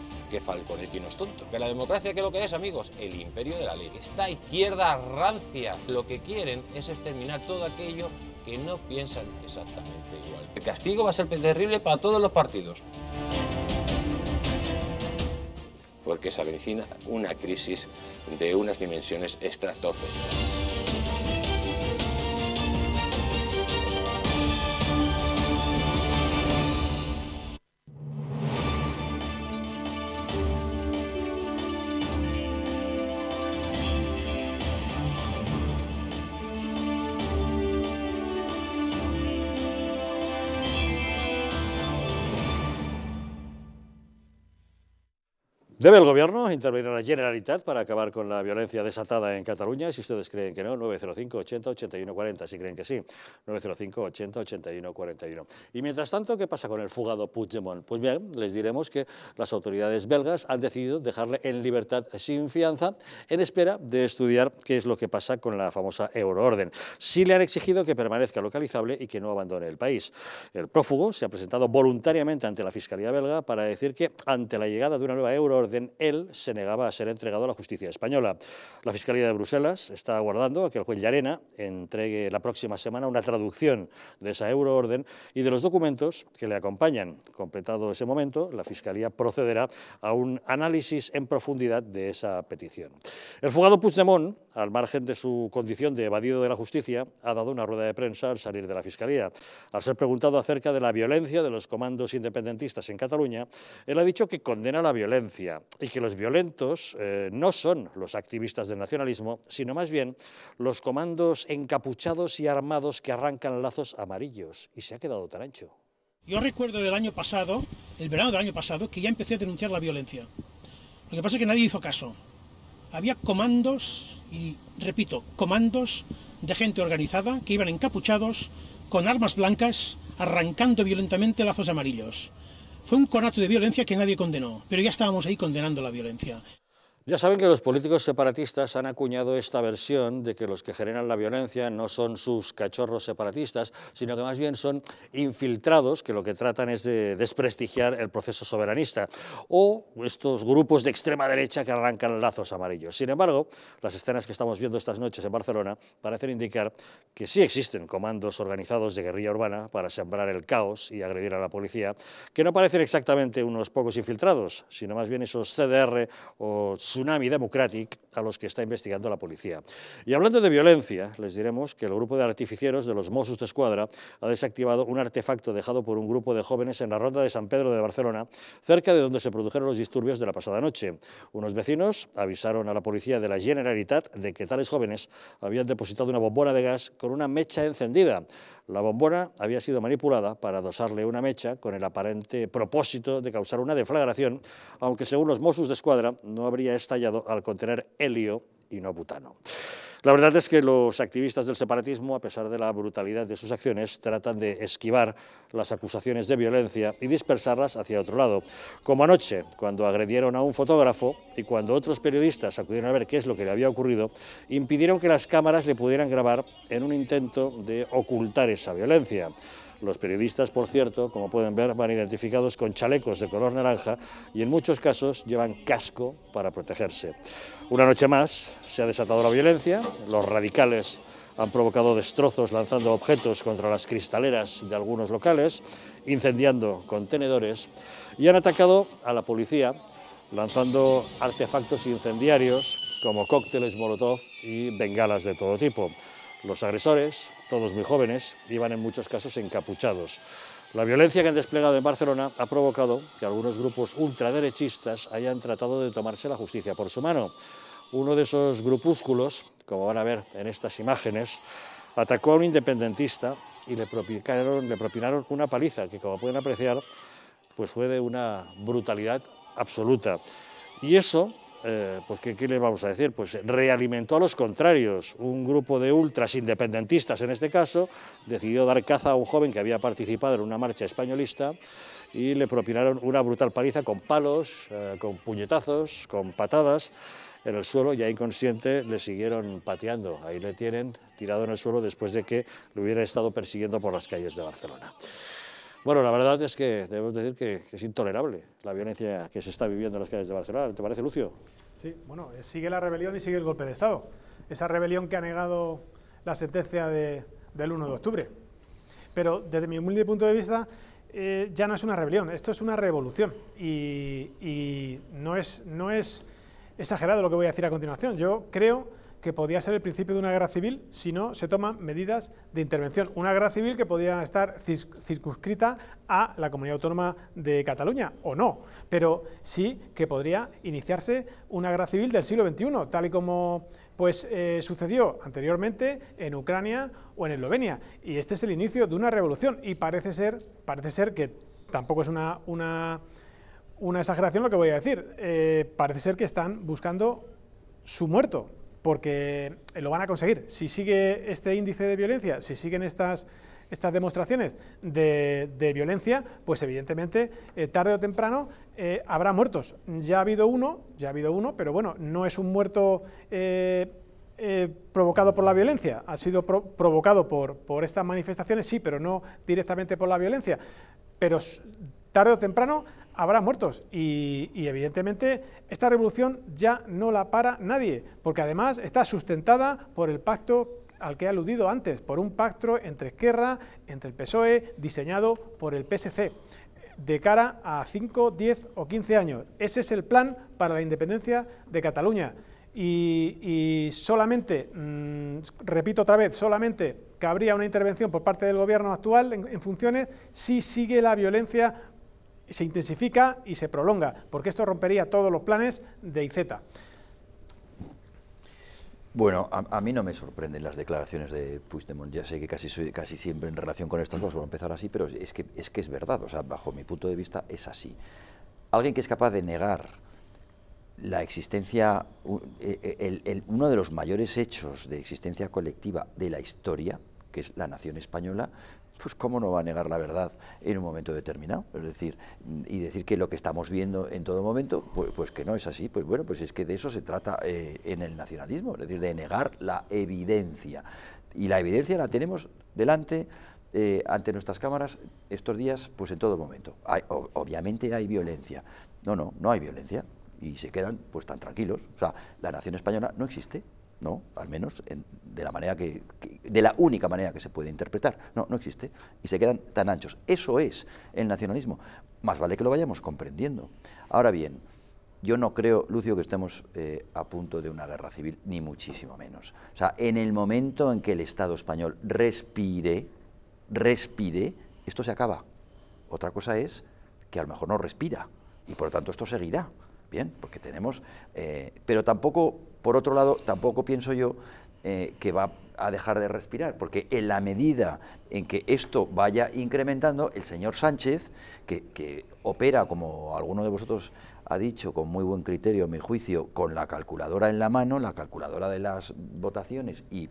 que Falconetti no tonto. Que la democracia, que lo que es, amigos? El imperio de la ley. Esta izquierda rancia lo que quieren es exterminar todo aquello que no piensan exactamente igual. El castigo va a ser terrible para todos los partidos. Porque se avecina una crisis de unas dimensiones estratosféricas. ¿Debe el Gobierno intervenir a la Generalitat para acabar con la violencia desatada en Cataluña? Si ustedes creen que no, 905 80 81 40, si creen que sí, 905 80 81 41. Y mientras tanto, ¿qué pasa con el fugado Puigdemont? Pues bien, les diremos que las autoridades belgas han decidido dejarle en libertad sin fianza en espera de estudiar qué es lo que pasa con la famosa euroorden. Sí le han exigido que permanezca localizable y que no abandone el país. El prófugo se ha presentado voluntariamente ante la Fiscalía belga para decir que ante la llegada de una nueva euroorden él se negaba a ser entregado a la justicia española. La Fiscalía de Bruselas está aguardando a que el juez Llarena entregue la próxima semana una traducción de esa euroorden y de los documentos que le acompañan. Completado ese momento, la Fiscalía procederá a un análisis en profundidad de esa petición. El fugado Puigdemont, al margen de su condición de evadido de la justicia, ha dado una rueda de prensa al salir de la Fiscalía. Al ser preguntado acerca de la violencia de los comandos independentistas en Cataluña, él ha dicho que condena la violencia, y que los violentos eh, no son los activistas del nacionalismo, sino más bien los comandos encapuchados y armados que arrancan lazos amarillos. Y se ha quedado tan ancho. Yo recuerdo del año pasado, el verano del año pasado, que ya empecé a denunciar la violencia. Lo que pasa es que nadie hizo caso. Había comandos, y repito, comandos de gente organizada que iban encapuchados, con armas blancas, arrancando violentamente lazos amarillos. Fue un conato de violencia que nadie condenó, pero ya estábamos ahí condenando la violencia. Ya saben que los políticos separatistas han acuñado esta versión de que los que generan la violencia no son sus cachorros separatistas, sino que más bien son infiltrados que lo que tratan es de desprestigiar el proceso soberanista, o estos grupos de extrema derecha que arrancan lazos amarillos. Sin embargo, las escenas que estamos viendo estas noches en Barcelona parecen indicar que sí existen comandos organizados de guerrilla urbana para sembrar el caos y agredir a la policía, que no parecen exactamente unos pocos infiltrados, sino más bien esos CDR o tsunami democrático a los que está investigando la policía. Y hablando de violencia, les diremos que el grupo de artificieros de los Mossos de Escuadra ha desactivado un artefacto dejado por un grupo de jóvenes en la ronda de San Pedro de Barcelona, cerca de donde se produjeron los disturbios de la pasada noche. Unos vecinos avisaron a la policía de la Generalitat de que tales jóvenes habían depositado una bombona de gas con una mecha encendida. La bombona había sido manipulada para dosarle una mecha con el aparente propósito de causar una deflagración, aunque según los Mossos de Escuadra no habría estallado al contener helio y no butano. La verdad es que los activistas del separatismo, a pesar de la brutalidad de sus acciones, tratan de esquivar las acusaciones de violencia y dispersarlas hacia otro lado. Como anoche, cuando agredieron a un fotógrafo y cuando otros periodistas acudieron a ver qué es lo que le había ocurrido, impidieron que las cámaras le pudieran grabar en un intento de ocultar esa violencia. Los periodistas, por cierto, como pueden ver, van identificados con chalecos de color naranja y en muchos casos llevan casco para protegerse. Una noche más se ha desatado la violencia, los radicales han provocado destrozos lanzando objetos contra las cristaleras de algunos locales, incendiando contenedores y han atacado a la policía lanzando artefactos incendiarios como cócteles Molotov y bengalas de todo tipo. Los agresores todos muy jóvenes, iban en muchos casos encapuchados. La violencia que han desplegado en Barcelona ha provocado que algunos grupos ultraderechistas hayan tratado de tomarse la justicia por su mano. Uno de esos grupúsculos, como van a ver en estas imágenes, atacó a un independentista y le propinaron, le propinaron una paliza que, como pueden apreciar, pues fue de una brutalidad absoluta. Y eso eh, pues ¿qué, le vamos a decir? Pues realimentó a los contrarios. Un grupo de ultras independentistas, en este caso, decidió dar caza a un joven que había participado en una marcha españolista y le propinaron una brutal paliza con palos, eh, con puñetazos, con patadas en el suelo, ya inconsciente le siguieron pateando. Ahí le tienen tirado en el suelo después de que lo hubiera estado persiguiendo por las calles de Barcelona. Bueno, la verdad es que debemos decir que, es intolerable la violencia que se está viviendo en las calles de Barcelona. ¿Te parece, Lucio? Sí, bueno, eh, sigue la rebelión y sigue el golpe de Estado. Esa rebelión que ha negado la sentencia del 1 de octubre. Pero desde mi humilde punto de vista, eh, ya no es una rebelión, esto es una revolución. Y, no, es, no es exagerado lo que voy a decir a continuación. Yo creo que podría ser el principio de una guerra civil si no se toman medidas de intervención. Una guerra civil que podría estar circunscrita a la comunidad autónoma de Cataluña, o no, pero sí que podría iniciarse una guerra civil del siglo XXI, tal y como pues, eh, sucedió anteriormente en Ucrania o en Eslovenia. Y este es el inicio de una revolución y parece ser, parece ser que tampoco es una... una, exageración lo que voy a decir. Eh, parece ser que están buscando su muerto, porque eh, lo van a conseguir. Si sigue este índice de violencia, si siguen estas, estas demostraciones de, violencia, pues evidentemente eh, tarde o temprano eh, habrá muertos. Ya ha habido uno, ya ha habido uno, pero bueno, no es un muerto provocado por la violencia, ha sido provocado por estas manifestaciones, sí, pero no directamente por la violencia. Pero tarde o temprano habrá muertos y, evidentemente esta revolución ya no la para nadie, porque además está sustentada por el pacto al que he aludido antes, por un pacto entre Esquerra, entre el PSOE, diseñado por el PSC, de cara a 5, 10 o 15 años. Ese es el plan para la independencia de Cataluña. Y, solamente, mm, repito otra vez, solamente habría una intervención por parte del gobierno actual en funciones si sigue la violencia se intensifica y se prolonga, porque esto rompería todos los planes de IZ. Bueno, a, mí no me sorprenden las declaraciones de Puigdemont. Ya sé que casi, soy, casi siempre en relación con estas cosas voy a empezar así, pero es que, es que es verdad. O sea, bajo mi punto de vista es así. Alguien que es capaz de negar la existencia, e, e, uno de los mayores hechos de existencia colectiva de la historia, que es la nación española, pues cómo no va a negar la verdad en un momento determinado, es decir, y decir que lo que estamos viendo en todo momento, pues, pues que no es así, pues bueno, pues es que de eso se trata eh, en el nacionalismo, es decir, de negar la evidencia, y la evidencia la tenemos delante, eh, ante nuestras cámaras estos días, pues en todo momento. obviamente hay violencia, no, no, no hay violencia, y se quedan pues tan tranquilos, o sea, la nación española no existe, ¿no? Al menos de la manera que, de la única manera que se puede interpretar. No, no existe. Y se quedan tan anchos. Eso es el nacionalismo. Más vale que lo vayamos comprendiendo. Ahora bien, yo no creo, Lucio, que estemos eh, a punto de una guerra civil, ni muchísimo menos. O sea, en el momento en que el Estado español respire, respire, esto se acaba. Otra cosa es que a lo mejor no respira y por lo tanto esto seguirá. Bien, porque tenemos... Eh, pero tampoco por otro lado, tampoco pienso yo eh, que va a dejar de respirar, porque en la medida en que esto vaya incrementando, el señor Sánchez, que, opera, como alguno de vosotros ha dicho con muy buen criterio, a mi juicio, con la calculadora en la mano, la calculadora de las votaciones y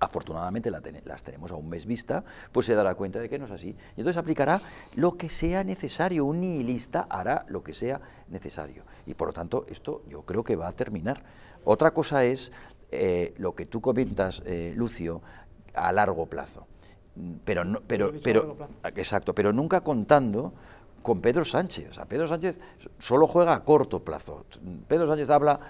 afortunadamente las tenemos a un mes vista, pues se dará cuenta de que no es así. Y entonces aplicará lo que sea necesario, un nihilista hará lo que sea necesario. Y por lo tanto, esto yo creo que va a terminar. Otra cosa es eh, lo que tú comentas, eh, Lucio, a largo plazo. Mm, pero, pero, ah, exacto, pero nunca contando con Pedro Sánchez. Pedro Sánchez solo juega a corto plazo. Pedro Sánchez habla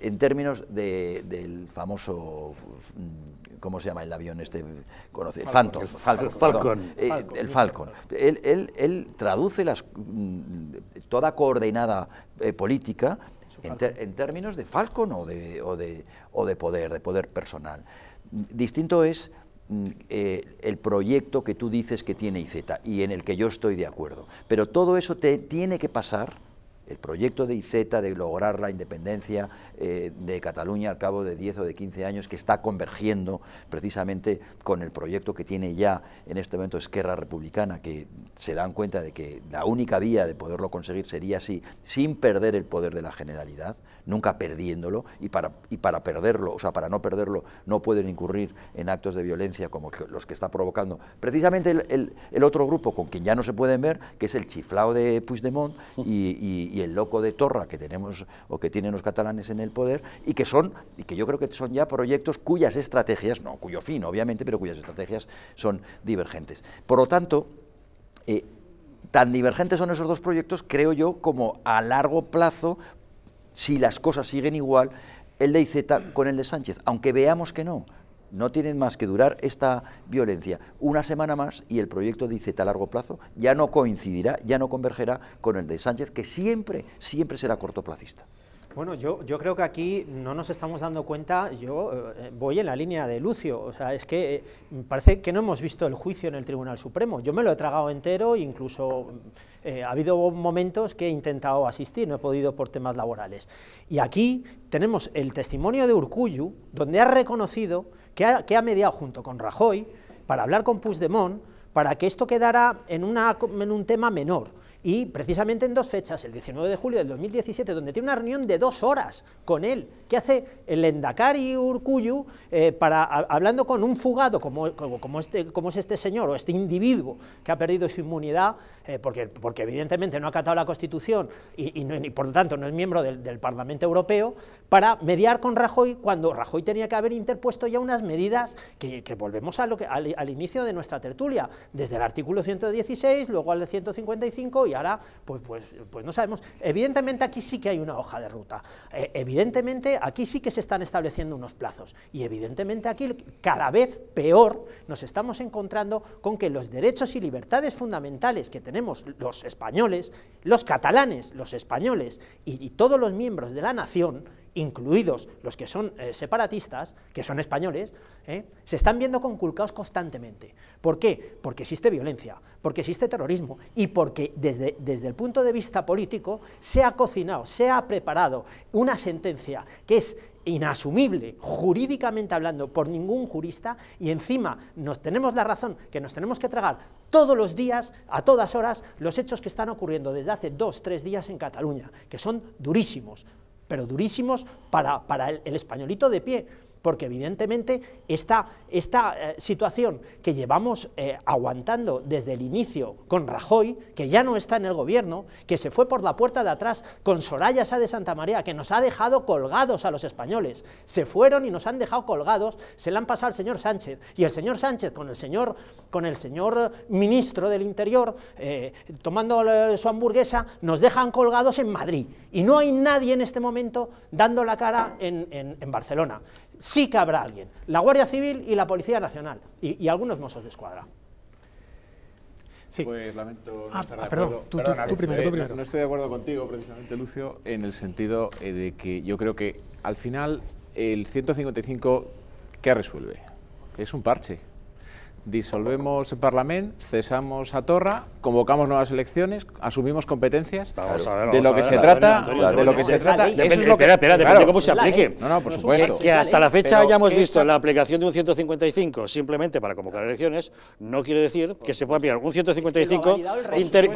en términos del famoso, mm, ¿cómo se llama el avión este? conocido? el Falcon. Eh, el Falcon. Él, traduce las, mm, toda coordenada política en, términos de Falcon o de, o, de, o de poder, de poder personal. Distinto es mm, eh, el proyecto que tú dices que tiene IZ y en el que yo estoy de acuerdo. Pero todo eso te, tiene que pasar el proyecto de IZ de lograr la independencia eh, de Cataluña al cabo de 10 o de 15 años que está convergiendo precisamente con el proyecto que tiene ya en este momento Esquerra Republicana, que se dan cuenta de que la única vía de poderlo conseguir sería así, sin perder el poder de la generalidad nunca perdiéndolo, y para, y para perderlo, o sea, para no perderlo, no pueden incurrir en actos de violencia como los que está provocando precisamente el, otro grupo con quien ya no se pueden ver, que es el chiflao de Puigdemont y, el loco de Torra que tenemos o que tienen los catalanes en el poder, y que son, y que yo creo que son ya proyectos cuyas estrategias, no, cuyo fin obviamente, pero cuyas estrategias son divergentes. Por lo tanto, eh, tan divergentes son esos dos proyectos, creo yo, como a largo plazo si las cosas siguen igual, el de IZ con el de Sánchez, aunque veamos que no. No tienen más que durar esta violencia una semana más y el proyecto de IZ a largo plazo ya no coincidirá, ya no convergerá con el de Sánchez, que siempre, siempre será cortoplacista. Bueno, yo, yo creo que aquí no nos estamos dando cuenta, yo eh, voy en la línea de Lucio, o sea, es que eh, parece que no hemos visto el juicio en el Tribunal Supremo, yo me lo he tragado entero, incluso mm, eh, ha habido momentos que he intentado asistir, no he podido por temas laborales. Y aquí tenemos el testimonio de Urcuyu, donde ha reconocido que ha, mediado junto con Rajoy para hablar con Puigdemont, para que esto quedara en, en un tema menor, y precisamente en dos fechas, el 19 de julio del 2017, donde tiene una reunión de dos horas con él, que hace el Endacari Urcuyu eh, para, hablando con un fugado como, como, este, como es este señor o este individuo que ha perdido su inmunidad eh, porque, evidentemente no ha acatado la Constitución y, no, y por lo tanto no es miembro del, Parlamento Europeo, para mediar con Rajoy cuando Rajoy tenía que haber interpuesto ya unas medidas que, volvemos a lo que, al, inicio de nuestra tertulia, desde el artículo 116, luego al de 155 y ahora pues, pues, pues no sabemos. Evidentemente aquí sí que hay una hoja de ruta, eh, evidentemente aquí sí que se están estableciendo unos plazos y evidentemente aquí cada vez peor nos estamos encontrando con que los derechos y libertades fundamentales que tenemos tenemos los españoles, los catalanes, los españoles y, todos los miembros de la nación, incluidos los que son eh, separatistas, que son españoles, ¿eh? se están viendo conculcados constantemente. ¿Por qué? Porque existe violencia, porque existe terrorismo y porque desde, desde el punto de vista político se ha cocinado, se ha preparado una sentencia que es inasumible, jurídicamente hablando, por ningún jurista, y encima nos tenemos la razón que nos tenemos que tragar todos los días, a todas horas, los hechos que están ocurriendo desde hace dos, tres días en Cataluña, que son durísimos, pero durísimos para, el españolito de pie porque evidentemente esta, esta eh, situación que llevamos eh, aguantando desde el inicio con Rajoy, que ya no está en el gobierno, que se fue por la puerta de atrás con Soraya Sá de Santa María, que nos ha dejado colgados a los españoles, se fueron y nos han dejado colgados, se la han pasado al señor Sánchez, y el señor Sánchez con el señor, con el señor ministro del Interior, eh, tomando su hamburguesa, nos dejan colgados en Madrid, y no hay nadie en este momento dando la cara en, en Barcelona sí que habrá alguien, la Guardia Civil y la Policía Nacional, y, algunos mozos de escuadra. Sí. Pues lamento no ah, estar de acuerdo. No, estoy de acuerdo contigo, precisamente, Lucio, en el sentido eh, de que yo creo que al final el 155, ¿qué resuelve? Es un parche disolvemos el Parlamento, cesamos a Torra, convocamos nuevas elecciones, asumimos competencias. de lo que se trata, de lo que se trata. espera, espera, depende cómo se aplique. No, no, por supuesto. Que, hasta la fecha hayamos visto la aplicación de un 155 simplemente para convocar elecciones, no quiere decir que se pueda aplicar un 155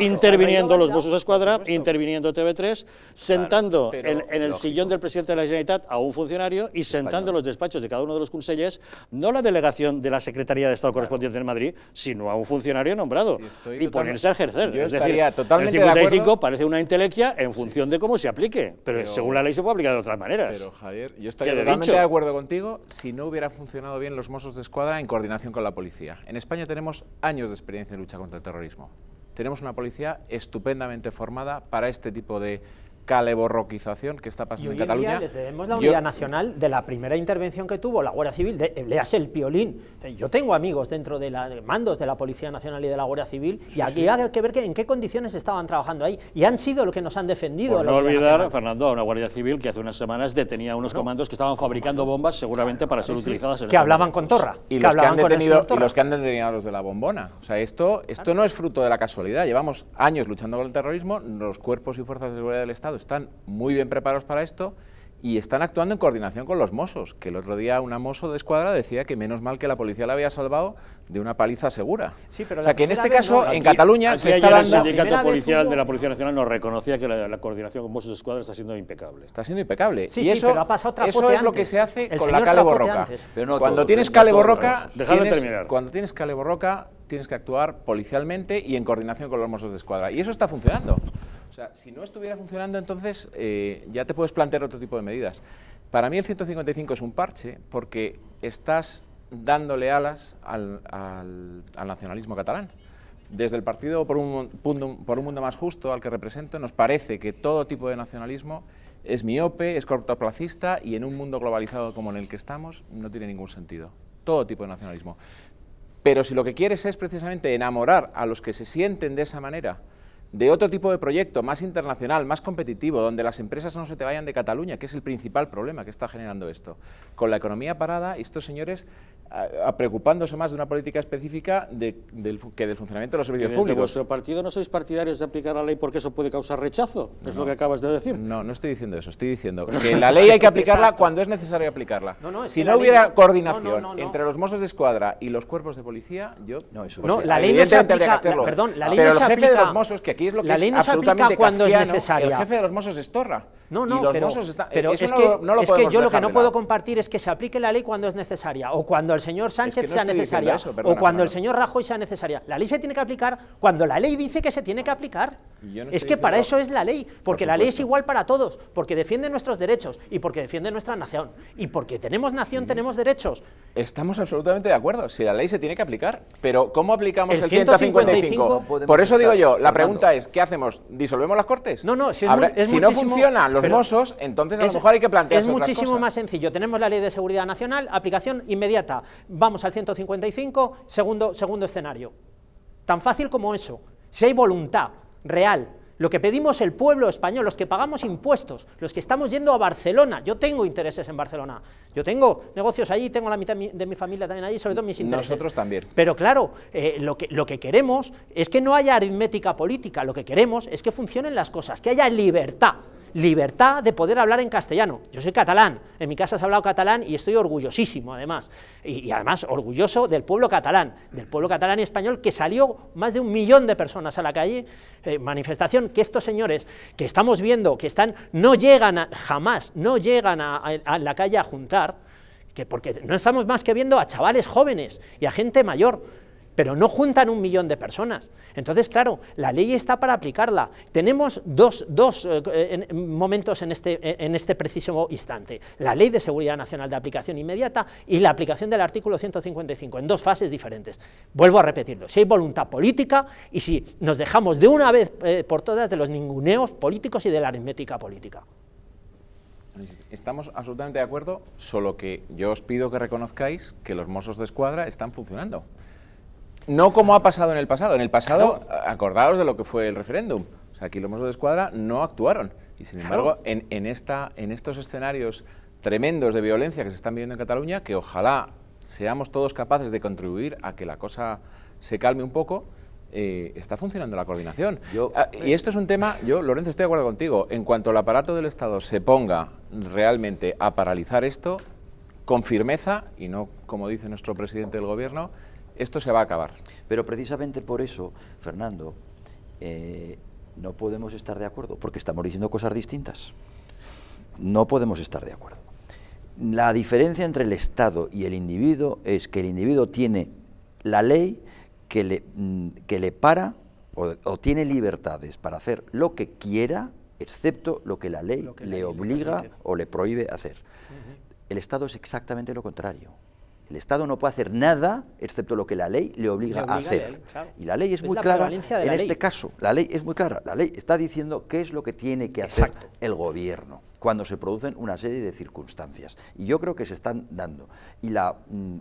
interviniendo los de Escuadra, interviniendo TV3, sentando en, el sillón del presidente de la Generalitat a un funcionario y sentando los despachos de cada uno de los consellers, no la delegación de la Secretaría de Estado correspondiente en del Madrid, sino a un funcionario nombrado y ponerse a ejercer. es decir, totalmente el 55 parece una intelequia en función de cómo se aplique, pero, según la ley se puede aplicar de otras maneras. Pero Javier, yo estaría totalmente de acuerdo contigo si no hubieran funcionado bien los Mossos de Escuadra en coordinación con la policía. En España tenemos años de experiencia en lucha contra el terrorismo. Tenemos una policía estupendamente formada para este tipo de caleborroquización que está pasando en, Cataluña. les debemos la unidad nacional de la primera intervención que tuvo la Guardia Civil, de, le el piolín. Yo tengo amigos dentro de, la, mandos de la Policía Nacional y de la Guardia Civil y aquí hay que ver en qué condiciones estaban trabajando ahí y han sido los que nos han defendido. no olvidar, Fernando, a una Guardia Civil que hace unas semanas detenía unos comandos que estaban fabricando bombas seguramente para ser utilizadas en Que hablaban con Torra. Y, los que han detenido, los los de la bombona. O sea, esto, esto no es fruto de la casualidad. Llevamos años luchando con el terrorismo, los cuerpos y fuerzas de seguridad del Estado están muy bien preparados para esto y están actuando en coordinación con los mozos que el otro día una mozo de Escuadra decía que menos mal que la policía la había salvado de una paliza segura. o sea, que en este caso, en Cataluña, se el sindicato policial de la Policía Nacional nos reconocía que la, coordinación con mozos de Escuadra está siendo impecable. Está siendo impecable. y eso, eso es lo que se hace con la Cale Borroca. No cuando tienes Cale Borroca... Tienes, terminar. Cuando tienes Cale tienes que actuar policialmente y en coordinación con los mozos de Escuadra. Y eso está funcionando sea, si no estuviera funcionando, entonces eh, ya te puedes plantear otro tipo de medidas. Para mí el 155 es un parche porque estás dándole alas al, nacionalismo catalán. Desde el partido por un, por un mundo más justo al que represento, nos parece que todo tipo de nacionalismo es miope, es cortoplacista y en un mundo globalizado como en el que estamos no tiene ningún sentido. Todo tipo de nacionalismo. Pero si lo que quieres es precisamente enamorar a los que se sienten de esa manera de otro tipo de proyecto, más internacional, más competitivo, donde las empresas no se te vayan de Cataluña, que es el principal problema que está generando esto. Con la economía parada, estos señores a, preocupándose más de una política específica de, del, que del funcionamiento de los servicios públicos. vuestro partido no sois partidarios de aplicar la ley porque eso puede causar rechazo, es lo que acabas de decir. No, no estoy diciendo eso, estoy diciendo que la ley hay que aplicarla cuando es necesario aplicarla. si no hubiera coordinación entre los mosos de escuadra y los cuerpos de policía, yo... No, eso no, la ley no se aplica, perdón, la ley no se el jefe aplica, de los mosos que aquí es lo que la ley se aplica cuando es necesaria. el jefe de los mozos es torra. No, no, pero, es que, es que yo lo que no puedo compartir es que se aplique la ley cuando es necesaria o cuando el señor Sánchez sea necesaria o cuando el señor Rajoy sea necesaria. La ley se tiene que aplicar cuando la ley dice que se tiene que aplicar. es que para eso es la ley, porque la ley es igual para todos, porque defiende nuestros derechos y porque defiende nuestra nación. Y porque tenemos nación, tenemos derechos. Estamos absolutamente de acuerdo. Si la ley se tiene que aplicar, pero ¿cómo aplicamos el, 155? Por eso digo yo, la pregunta es, ¿qué hacemos? ¿Disolvemos las cortes? No, no, si, no funcionan los mozos, entonces a lo mejor hay que plantear Es muchísimo más sencillo. Tenemos la ley de seguridad nacional, aplicación inmediata. Vamos al 155, segundo, segundo escenario. Tan fácil como eso. Si hay voluntad real lo que pedimos el pueblo español, los que pagamos impuestos, los que estamos yendo a Barcelona, yo tengo intereses en Barcelona, yo tengo negocios allí, tengo la mitad de mi familia también allí, sobre todo mis intereses. Nosotros también. Pero claro, eh, lo, que, lo que queremos es que no haya aritmética política, lo que queremos es que funcionen las cosas, que haya libertad libertad de poder hablar en castellano. Yo soy catalán, en mi casa se ha hablado catalán y estoy orgullosísimo además, y, además orgulloso del pueblo catalán, del pueblo catalán y español que salió más de un millón de personas a la calle, eh, manifestación que estos señores que estamos viendo, que están, no llegan jamás, no llegan a la calle a juntar, porque no estamos más que viendo a chavales jóvenes y a gente mayor, pero no juntan un millón de personas. Entonces, claro, la ley está para aplicarla. Tenemos dos, eh, momentos este, en este, preciso instante. La Ley de Seguridad Nacional de Aplicación Inmediata y la aplicación del artículo 155, en dos fases diferentes. Vuelvo a repetirlo, si hay voluntad política y si nos dejamos de una vez eh, por todas de los ninguneos políticos y de la aritmética política. Estamos absolutamente de acuerdo, solo que yo os pido que reconozcáis que los mozos de escuadra están funcionando. No como ha pasado en el pasado. En el pasado, acordaros de lo que fue el referéndum. O sea, aquí los mozos de escuadra no actuaron. Y sin embargo, en, en, esta, en estos escenarios tremendos de violencia que se están viviendo en Cataluña, que ojalá seamos todos capaces de contribuir a que la cosa se calme un poco, eh, está funcionando la coordinación. Ah, y esto es un tema, yo, Lorenzo, estoy de acuerdo contigo, en cuanto el aparato del Estado se ponga realmente a paralizar esto, con firmeza, y no como dice nuestro presidente del Gobierno, esto se va a acabar. Pero precisamente por eso, Fernando, eh, no podemos estar de acuerdo, porque estamos diciendo cosas distintas. No podemos estar de acuerdo. La diferencia entre el Estado y el individuo es que el individuo tiene la ley, que le, mm, que le para o, tiene libertades para hacer lo que quiera, excepto lo que la ley le obliga o le prohíbe hacer. El Estado es exactamente lo contrario. El Estado no puede hacer nada excepto lo que la ley le obliga, a hacer. Y la ley es, muy clara en este caso. La ley es muy clara. La ley está diciendo qué es lo que tiene que hacer el gobierno cuando se producen una serie de circunstancias. Y yo creo que se están dando. Y la, mm,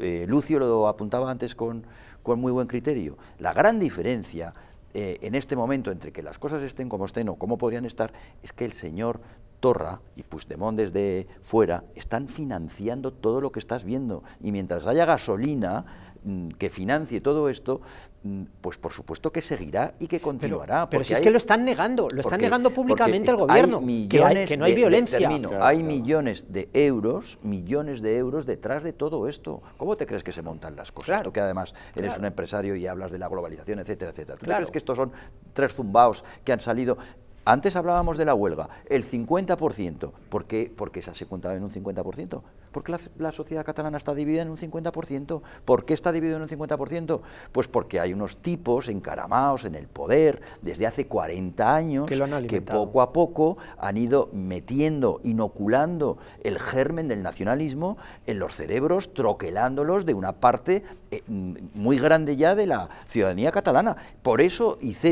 eh, Lucio lo apuntaba antes con, con muy buen criterio. La gran diferencia eh, en este momento entre que las cosas estén como estén o como podrían estar es que el señor Torra y Puigdemont desde fuera están financiando todo lo que estás viendo y mientras haya gasolina mm, que financie todo esto, Mm, pues por supuesto que seguirá y que continuará. Pero, si es que lo están negando, lo están negando públicamente al gobierno, que, hay, no hay violencia. hay millones de euros, millones de euros detrás de todo esto. ¿Cómo te crees que se montan las cosas? que además eres un empresario y hablas de la globalización, etcétera, etcétera. ¿Tú crees que estos son tres zumbaos que han salido antes hablábamos de la huelga, el 50%. ¿Por qué? se ha secundado en un 50%? Porque la, la sociedad catalana está dividida en un 50%. ¿Por qué está dividida en un 50%? Pues porque hay unos tipos encaramados en el poder desde hace 40 años que, poco a poco han ido metiendo, inoculando el germen del nacionalismo en los cerebros, troquelándolos de una parte eh, muy grande ya de la ciudadanía catalana. Por eso IZ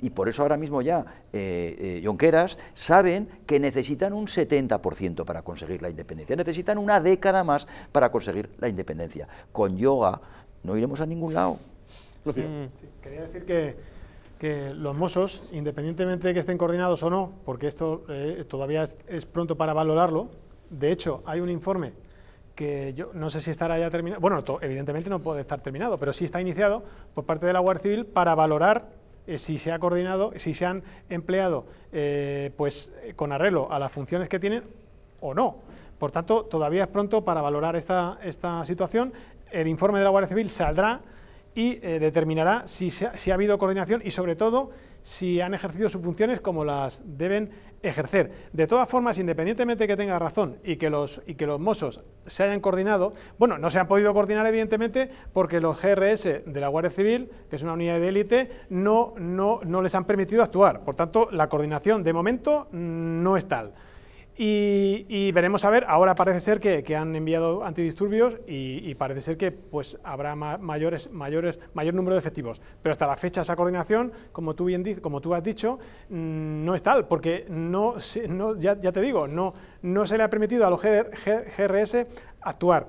y por eso ahora mismo ya yonqueras, eh, eh, saben que necesitan un 70% para conseguir la independencia, necesitan una década más para conseguir la independencia. Con yoga no iremos a ningún lado. Mm. Quería decir que, los mozos independientemente de que estén coordinados o no, porque esto eh, todavía es, es pronto para valorarlo, de hecho hay un informe que yo no sé si estará ya terminado, bueno, evidentemente no puede estar terminado, pero sí está iniciado por parte de la Guardia Civil para valorar eh, si se ha coordinado, si se han empleado eh, pues, eh, con arreglo a las funciones que tienen o no. Por tanto, todavía es pronto para valorar esta, esta situación. El informe de la Guardia Civil saldrá y determinará si, si ha habido coordinación y, sobre todo, si han ejercido sus funciones como las deben ejercer. De todas formas, independientemente de que tenga razón y que, los, y que los Mossos se hayan coordinado, bueno, no se han podido coordinar evidentemente porque los GRS de la Guardia Civil, que es una unidad de élite, no les han permitido actuar. Por tanto, la coordinación de momento mm, no es tal. Y, veremos a ver, ahora parece ser que, han enviado antidisturbios y, parece ser que pues, habrá mayores, mayores, mayor número de efectivos. Pero hasta la fecha esa coordinación, como tú, bien como tú has dicho, mm, no es tal, porque no, no ya, ya, te digo, no, no se le ha permitido a los GRS actuar.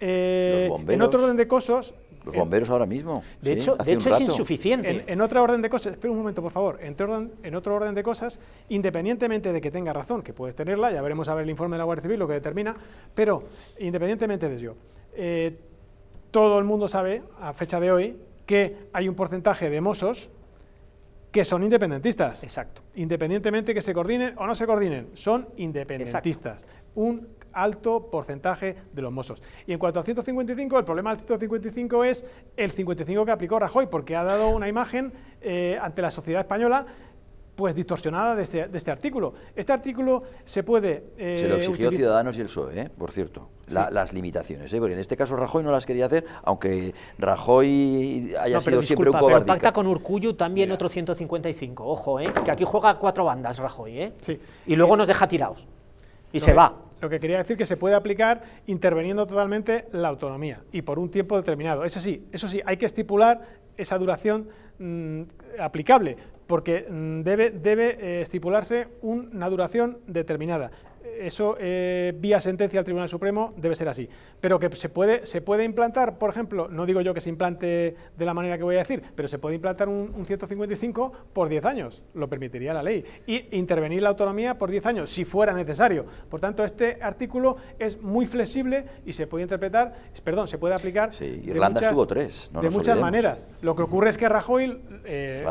Eh, en otro orden de cosas, los eh, bomberos ahora mismo. De hecho, es insuficiente. En, otra orden de cosas, espera un momento, por favor. En, en otro orden de cosas, independientemente de que tenga razón, que puedes tenerla, ya veremos a ver el informe de la Guardia Civil lo que determina, pero independientemente de ello, eh, todo el mundo sabe, a fecha de hoy, que hay un porcentaje de mosos que son independentistas. Exacto. Independientemente que se coordinen o no se coordinen, son independentistas. Un alto porcentaje de los mozos. Y en cuanto al 155, el problema del 155 es el 55 que aplicó Rajoy, porque ha dado una imagen eh, ante la sociedad española pues distorsionada de este, este artículo. Este artículo se puede... Eh, se lo exigió Ciudadanos y el PSOE, ¿eh? por cierto, las limitaciones, porque en este caso Rajoy no las quería hacer, aunque Rajoy haya sido siempre un cobarde. pacta con Urcuyu también otro 155, ojo, que aquí juega cuatro bandas Rajoy, y luego nos deja tirados, y se va. Lo que quería decir que se puede aplicar interviniendo totalmente la autonomía y por un tiempo determinado. Eso sí, eso sí, hay que estipular esa duración mm, aplicable, porque mm, debe, debe eh, estipularse una duración determinada eso eh, vía sentencia al Tribunal Supremo debe ser así. Pero que se puede, se puede implantar, por ejemplo, no digo yo que se implante de la manera que voy a decir, pero se puede implantar un, 155 por 10 años, lo permitiría la ley, y intervenir la autonomía por 10 años, si fuera necesario. Por tanto, este artículo es muy flexible y se puede interpretar, perdón, se puede aplicar Irlanda de muchas, estuvo tres, de muchas maneras. Lo que ocurre es que Rajoy eh,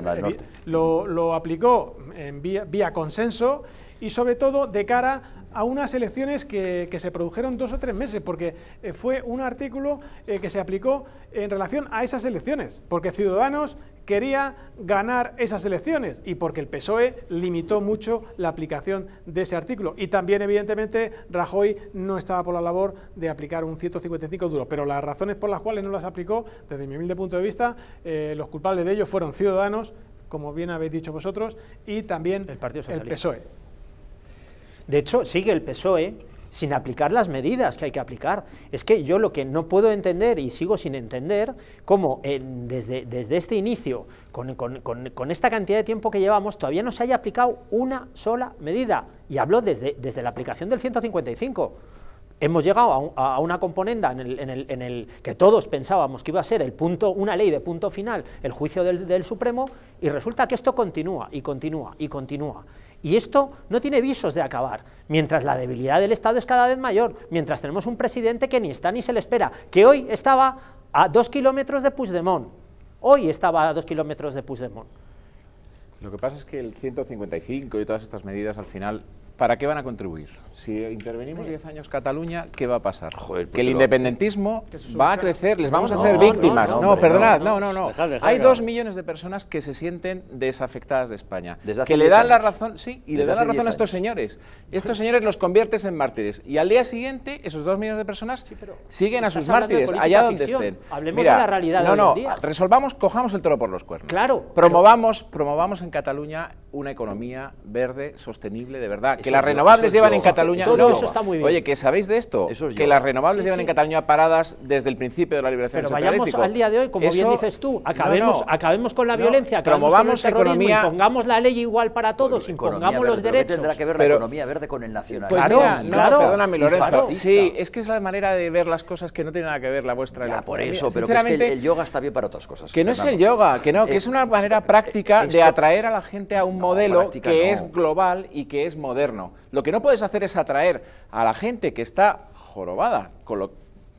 lo, aplicó en vía, vía consenso y sobre todo de cara a unas elecciones que, se produjeron dos o tres meses, porque eh, fue un artículo eh, que se aplicó en relación a esas elecciones, porque Ciudadanos quería ganar esas elecciones y porque el PSOE limitó mucho la aplicación de ese artículo. Y también, evidentemente, Rajoy no estaba por la labor de aplicar un 155 duro, pero las razones por las cuales no las aplicó, desde mi humilde punto de vista, eh, los culpables de ello fueron Ciudadanos, como bien habéis dicho vosotros, y también el, Partido el PSOE. De hecho, sigue el PSOE sin aplicar las medidas que hay que aplicar. Es que yo lo que no puedo entender y sigo sin entender, cómo desde, este inicio, con, esta cantidad de tiempo que llevamos, todavía no se haya aplicado una sola medida. Y hablo desde, la aplicación del 155. Hemos llegado a, una componenda en el, en, el, que todos pensábamos que iba a ser el punto, una ley de punto final, el juicio del, del Supremo, y resulta que esto continúa y continúa y continúa. Y esto no tiene visos de acabar, mientras la debilidad del Estado es cada vez mayor, mientras tenemos un presidente que ni está ni se le espera, que hoy estaba a dos kilómetros de Puigdemont, hoy estaba a dos kilómetros de Puigdemont. Lo que pasa es que el 155 y todas estas medidas al final ¿Para qué van a contribuir? Si intervenimos 10 años Cataluña, ¿qué va a pasar? Pues que el independentismo va a crecer, les vamos a hacer víctimas. No, no perdonad, no, no, no. Hay dos millones de personas que se sienten desafectadas de España. que le dan la razón, sí, y le dan la razón a estos señores. Estos señores los conviertes en mártires. Y al día siguiente, esos dos millones de personas siguen a sus mártires, allá donde estén. Hablemos de la realidad no, no. Resolvamos, cojamos el toro por los cuernos. Claro. Promovamos, promovamos en Cataluña una economía verde, sostenible, de verdad que las renovables llevan en Cataluña. está muy Oye, que sabéis de esto, que las renovables llevan en Cataluña paradas desde el principio de la liberación Pero vayamos al día de hoy, como bien dices tú, acabemos, con la violencia, que promovamos con el economía, impongamos la ley igual para todos, impongamos los derechos. tendrá que ver la economía verde con el nacionalismo? Claro, claro. Perdóname, Lorenzo. Sí, es que es la manera de ver las cosas que no tiene nada que ver la vuestra. Ya, por eso, pero que el yoga está bien para otras cosas. Que no es el yoga, que no, que eh, es una manera práctica eh, eh, de atraer a la gente a un modelo que es global y que es moderno. Lo que no puedes hacer es atraer a la gente que está jorobada, con lo,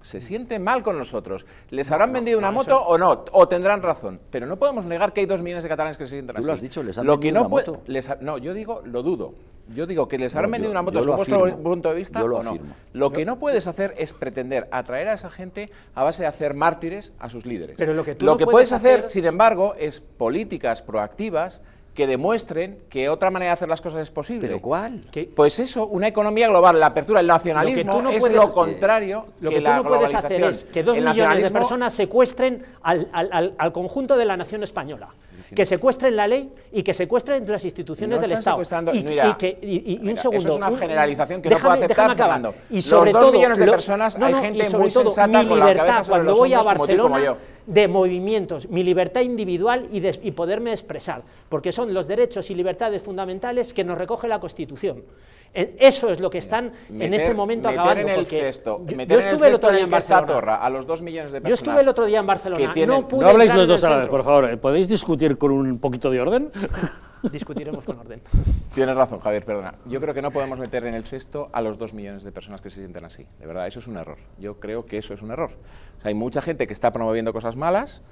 se siente mal con nosotros. ¿Les habrán vendido una moto o no? O tendrán razón. Pero no podemos negar que hay dos millones de catalanes que se sienten Tú lo has dicho, les lo vendido no una moto. no, yo digo, lo dudo. Yo digo que les habrán vendido una moto desde punto de vista lo Afirmo. Lo que no puedes hacer es pretender atraer a esa gente a base de hacer mártires a sus líderes. Pero lo que, lo que puedes hacer, sin embargo, es políticas proactivas que demuestren que otra manera de hacer las cosas es posible. ¿Pero cuál? Pues eso, una economía global, la apertura, el nacionalismo que es lo contrario lo que, tú no puedes hacer es que dos millones de personas secuestren al, conjunto de la nación española. Que secuestren la ley y que secuestren las instituciones del Estado. Y, un segundo. Eso es una generalización que no puedo aceptar, Fernando. Y sobre Los dos todo, millones de personas, hay gente muy sensata con la cabeza sobre cuando voy a Barcelona, como yo de movimientos, mi libertad individual y, poderme expresar, porque son los derechos y libertades fundamentales que nos recoge la Constitución. E, eso es lo que están en este momento acabando. En el yo, estuve el, otro día en Barcelona. a los dos millones yo el otro día en no, habláis los dos a la vez, por favor. ¿Podéis discutir con un poquito de orden? discutiremos con orden. Tienes razón, Javier, perdona. Yo creo que no podemos meter en el cesto a los dos millones de personas que se sienten así. De verdad, eso es un error. Yo creo que eso es un error. hay mucha gente que está promoviendo cosas malas.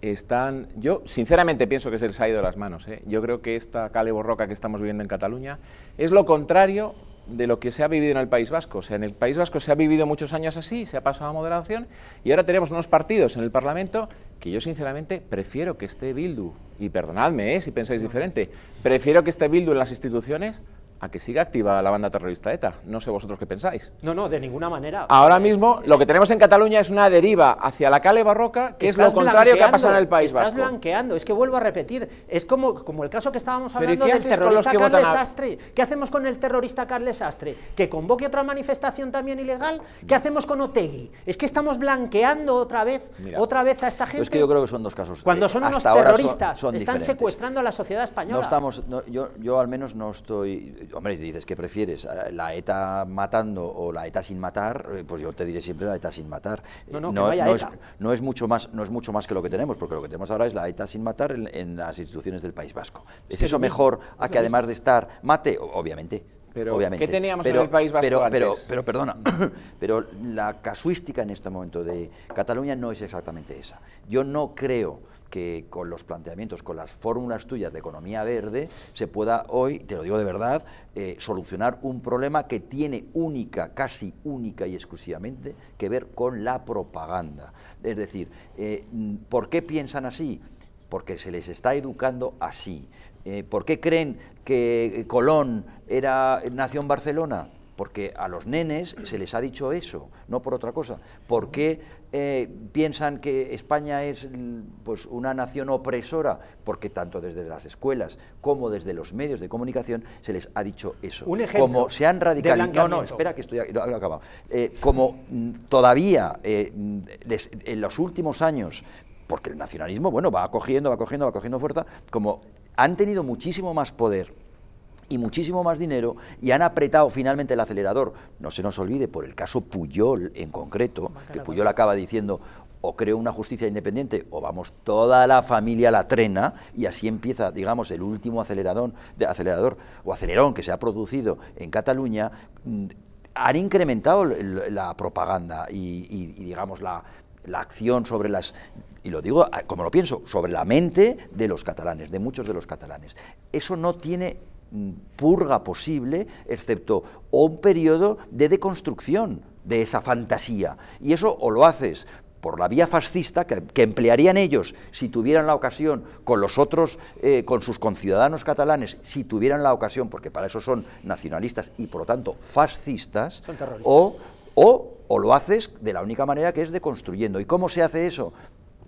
Están, yo sinceramente pienso que se les ha ido de las manos. ¿eh? Yo creo que esta cale borroca que estamos viviendo en Cataluña es lo contrario de lo que se ha vivido en el País Vasco. en el País Vasco se ha vivido muchos años así, se ha pasado a moderación y ahora tenemos unos partidos en el Parlamento que yo sinceramente prefiero que esté Bildu, y perdonadme ¿eh? si pensáis diferente, prefiero que esté Bildu en las instituciones a que siga activa la banda terrorista ETA. No sé vosotros qué pensáis. No, no, de ninguna manera. Ahora mismo lo que tenemos en Cataluña es una deriva hacia la cale barroca, que es lo contrario que ha pasado en el País estás Vasco. Estás blanqueando, es que vuelvo a repetir, es como, como el caso que estábamos hablando del terrorista Carles Sastre. ¿Qué hacemos con el terrorista Carles Astre? ¿Que convoque otra manifestación también ilegal? ¿Qué hacemos con Otegui? Es que estamos blanqueando otra vez, otra vez a esta gente. Es que yo creo que son dos casos. Cuando eh, son unos terroristas, están secuestrando a la sociedad española. No estamos, yo, yo al menos no estoy hombre, si dices que prefieres eh, la ETA matando o la ETA sin matar, eh, pues yo te diré siempre la ETA sin matar. No, no, no, no, e Es, no es, mucho más, no es mucho más que lo que tenemos, porque lo que tenemos ahora es la ETA sin matar en, las instituciones del País Vasco. ¿Es eso mejor a que además de estar mate? Obviamente, pero, ¿qué teníamos en el País Vasco pero, Pero, pero, perdona, pero la casuística en este momento de Cataluña no es exactamente esa. Yo no creo que con los planteamientos, con las fórmulas tuyas de economía verde, se pueda hoy, te lo digo de verdad, eh, solucionar un problema que tiene única, casi única y exclusivamente que ver con la propaganda. Es decir, eh, ¿por qué piensan así? Porque se les está educando así. Eh, ¿Por qué creen que Colón era, nació en Barcelona? porque a los nenes se les ha dicho eso, no por otra cosa. ¿Por qué eh, piensan que España es pues, una nación opresora, porque tanto desde las escuelas como desde los medios de comunicación se les ha dicho eso. Un ejemplo como se han radicalizado. No, no, espera que estoy. No, acabado. Eh, como mm, todavía eh, en los últimos años, porque el nacionalismo, bueno, va cogiendo, va cogiendo, va cogiendo fuerza, como han tenido muchísimo más poder y muchísimo más dinero y han apretado finalmente el acelerador. No se nos olvide, por el caso Puyol en concreto, que Puyol acaba diciendo o creo una justicia independiente o vamos toda la familia a la trena y así empieza, digamos, el último acelerador, de acelerador o acelerón que se ha producido en Cataluña, mm, han incrementado la propaganda y, y digamos, la, la acción sobre las y lo digo como lo pienso, sobre la mente de los catalanes, de muchos de los catalanes. Eso no tiene purga posible, excepto o un periodo de deconstrucción de esa fantasía. Y eso o lo haces por la vía fascista que, emplearían ellos si tuvieran la ocasión con los otros, eh, con sus conciudadanos catalanes, si tuvieran la ocasión, porque para eso son nacionalistas y por lo tanto fascistas, o, o, o lo haces de la única manera que es deconstruyendo. ¿Y cómo se hace eso?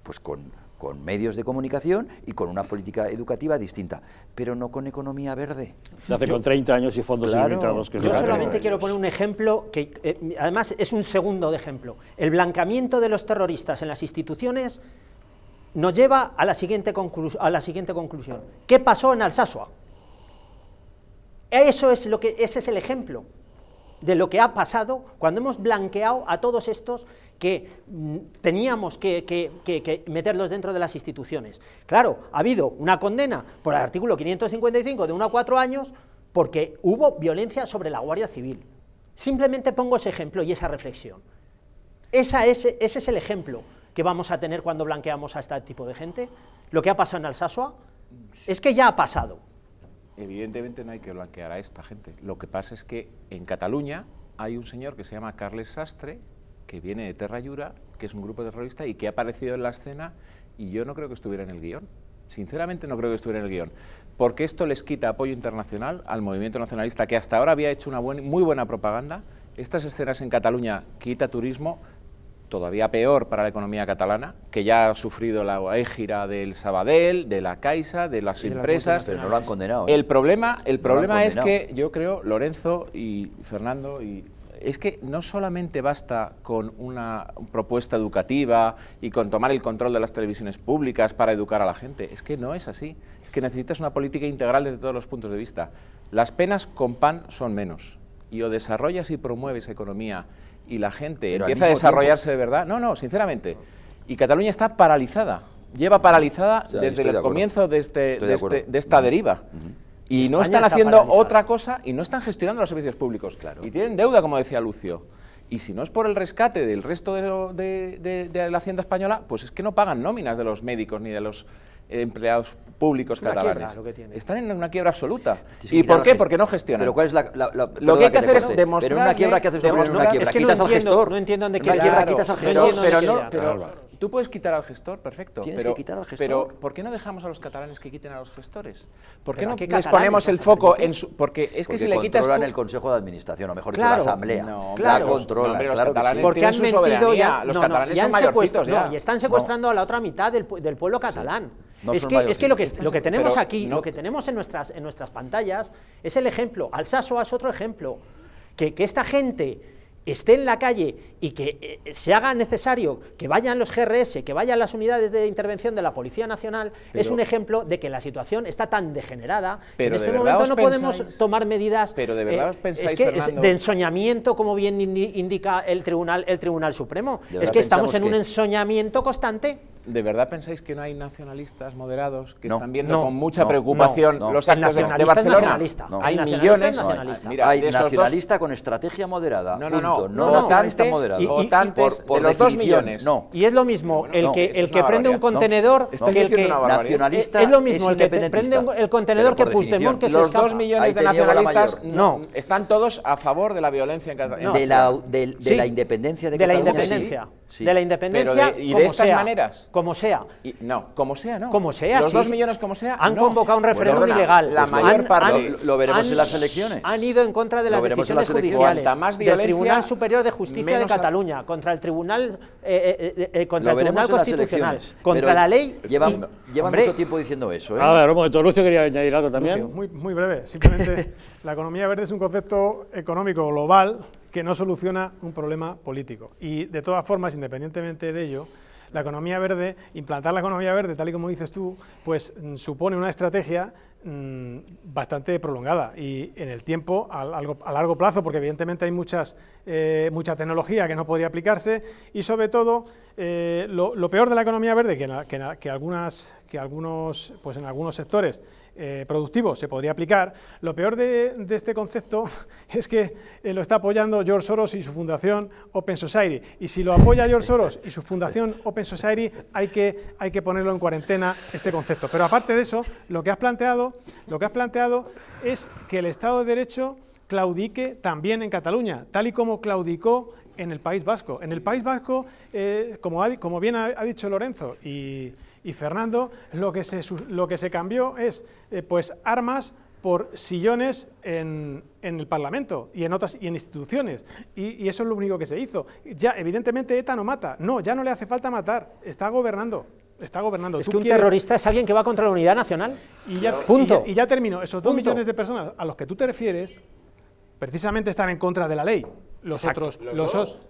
Pues con con medios de comunicación y con una política educativa distinta, pero no con economía verde. hace con 30 años y fondos ilimitados. yo solamente quiero poner un ejemplo que eh, además es un segundo ejemplo. El blanqueamiento de los terroristas en las instituciones nos lleva a la siguiente, a la siguiente conclusión. ¿Qué pasó en Alsasua? Eso es lo que, ese es el ejemplo de lo que ha pasado cuando hemos blanqueado a todos estos que mm, teníamos que, meterlos dentro de las instituciones. Claro, ha habido una condena por el artículo 555 de 1 a 4 años porque hubo violencia sobre la Guardia Civil. Simplemente pongo ese ejemplo y esa reflexión. Esa es, ese es el ejemplo que vamos a tener cuando blanqueamos a este tipo de gente. Lo que ha pasado en Alsasua es que ya ha pasado. Evidentemente no hay que blanquear a esta gente. Lo que pasa es que en Cataluña hay un señor que se llama Carles Sastre, que viene de Terra Yura, que es un grupo terrorista y que ha aparecido en la escena y yo no creo que estuviera en el guión. Sinceramente no creo que estuviera en el guión, porque esto les quita apoyo internacional al movimiento nacionalista que hasta ahora había hecho una muy buena propaganda. Estas escenas en Cataluña quita turismo, todavía peor para la economía catalana, que ya ha sufrido la égira del Sabadell, de la Caixa, de las empresas. Pero no lo han condenado. El problema, el ¿eh? problema es que yo creo, Lorenzo y Fernando y es que no solamente basta con una propuesta educativa y con tomar el control de las televisiones públicas para educar a la gente, es que no es así, es que necesitas una política integral desde todos los puntos de vista. Las penas con pan son menos y o desarrollas y promueves economía y la gente empieza a desarrollarse de verdad, no, no, sinceramente, y Cataluña está paralizada, lleva paralizada desde el comienzo de, este, este de, esta deriva y no están haciendo otra cosa y no están gestionando los servicios públicos. Claro. Y tienen deuda, como decía Lucio. Y si no es por el rescate del resto de, de, de, la hacienda española, pues es que no pagan nóminas de los médicos ni de los empleados públicos una catalanes. Están en una quiebra absoluta. ¿Y por qué? Porque no gestionan. Pero ¿cuál es la, lo que hay que, hacer es demostrar. una quiebra que haces es una quiebra. que quitas al gestor. No entiendo dónde quiebra. Una quiebra quitas al gestor. pero, no, Tú puedes quitar al gestor, perfecto. Tienes pero, que quitar al gestor. ¿por qué no dejamos a los catalanes que quiten a los gestores? ¿Por qué no les ponemos el foco en su...? Porque es que si le quitas el Consejo de Administración, o mejor la Asamblea. la controla, claro Porque han mentido ya... Los catalanes son mayorcitos. No, y están secuestrando a la otra mitad del, pueblo catalán. es, que, lo que, tenemos aquí, lo que tenemos en nuestras, en nuestras pantallas, es el ejemplo. Saso es otro ejemplo. que esta gente esté en la calle y que eh, eh, se haga necesario que vayan los GRS, que vayan las unidades de intervención de la Policía Nacional, es un ejemplo de que la situación está tan degenerada en este momento no podemos tomar medidas pero de eh, es que ensoñamiento, como bien indica el Tribunal, el tribunal Supremo. Es que estamos en un ensoñamiento constante. ¿De verdad pensáis que no hay nacionalistas moderados que están viendo con mucha preocupación los actos de, Barcelona? hay millones. hay, nacionalista con estrategia moderada. No, no, no. Y, y, por, los dos millones. No. Y es lo mismo el que, el que prende un contenedor que el que nacionalista es, lo mismo el que prende el contenedor que Puigdemont que Los dos millones de nacionalistas no están todos a favor de la violencia en Cataluña. De la, de, independencia de, La independencia. De la independencia. y de estas maneras. Como sea. Y, no, como sea, no. Como sea. Los dos millones, como sea. Han convocado un referéndum ilegal. La mayor parte. Lo veremos en las elecciones. Han ido en contra de las decisiones judiciales. La más Tribunal Superior de Justicia de Cataluña. Cataluña, contra el Tribunal, eh, eh, eh, contra el tribunal Constitucional, contra la ley. Lleva, y, mucho tiempo diciendo eso. A ver, un momento, Lucio quería añadir algo también. muy, muy breve, simplemente la economía verde es un concepto económico global que no soluciona un problema político. Y de todas formas, independientemente de ello, la economía verde, implantar la economía verde, tal y como dices tú, pues mm, supone una estrategia Mm, bastante prolongada y en el tiempo, a largo, plazo, porque evidentemente hay muchas, eh, mucha tecnología que no podría aplicarse y sobre todo eh, lo, peor de la economía verde, que, algunas, que algunos, pues en algunos sectores eh, productivo se podría aplicar. Lo peor de, este concepto es que eh, lo está apoyando George Soros y su fundación Open Society. Y si lo apoya George Soros y su fundación Open Society, hay que, hay que ponerlo en cuarentena este concepto. Pero aparte de eso, lo que has planteado, lo que has planteado es que el Estado de Derecho claudique también en Cataluña, tal y como claudicó en el País Vasco. En el País Vasco, eh, como, como bien ha dicho Lorenzo y, y Fernando, lo que se, lo que se cambió es eh, pues armas por sillones en, el Parlamento y en otras y en instituciones. Y, eso es lo único que se hizo. Ya, evidentemente, ETA no mata. No, ya no le hace falta matar. Está gobernando. Está gobernando. Es que un terrorista es alguien que va contra la unidad nacional. Y ya, Punto. Y ya, termino. Esos dos millones de personas a los que tú te refieres precisamente están en contra de la ley los otros.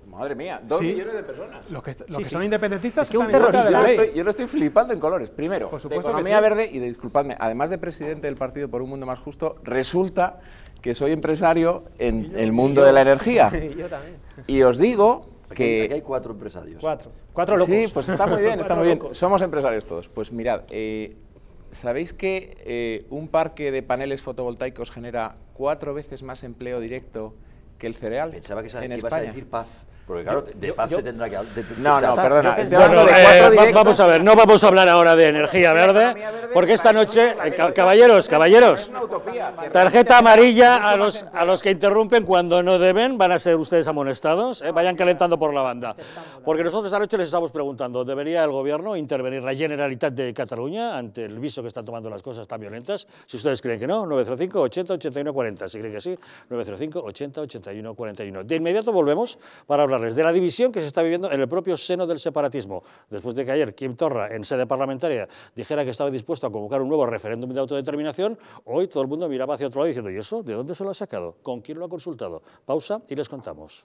Madre mía, dos millones de personas. Los que, los que son independentistas un terrorista. Yo, lo estoy, flipando en colores. Primero, Por supuesto economía verde, y disculpadme, además de presidente del Partido por un Mundo Más Justo, resulta que soy empresario en el mundo de la energía. Y yo también. Y os digo que... hay cuatro empresarios. Cuatro. Cuatro locos. Sí, pues está muy bien, está muy bien. Somos empresarios todos. Pues mirad, eh, ¿sabéis que eh, un parque de paneles fotovoltaicos genera cuatro veces más empleo directo que el cereal Pensaba que, en que España, a decir paz. Porque claro, de tendrá que No, no, perdona. vamos a ver, no vamos a hablar ahora de energía verde, porque esta noche, eh, caballeros, caballeros, tarjeta amarilla a los, a los que interrumpen cuando no deben, van a ser ustedes amonestados, eh, vayan calentando por la banda. Porque nosotros esta noche les estamos preguntando, ¿debería el gobierno intervenir la Generalitat de Cataluña ante el viso que están tomando las cosas tan violentas? Si ustedes creen que no, 905 80 81 40, si creen que sí, 905 80 81 41. De inmediato volvemos para hablar de la división que se está viviendo en el propio seno del separatismo, después de que ayer Kim Torra, en sede parlamentaria, dijera que estaba dispuesto a convocar un nuevo referéndum de autodeterminación, hoy todo el mundo miraba hacia otro lado diciendo, ¿y eso? ¿De dónde se lo ha sacado? ¿Con quién lo ha consultado? Pausa y les contamos.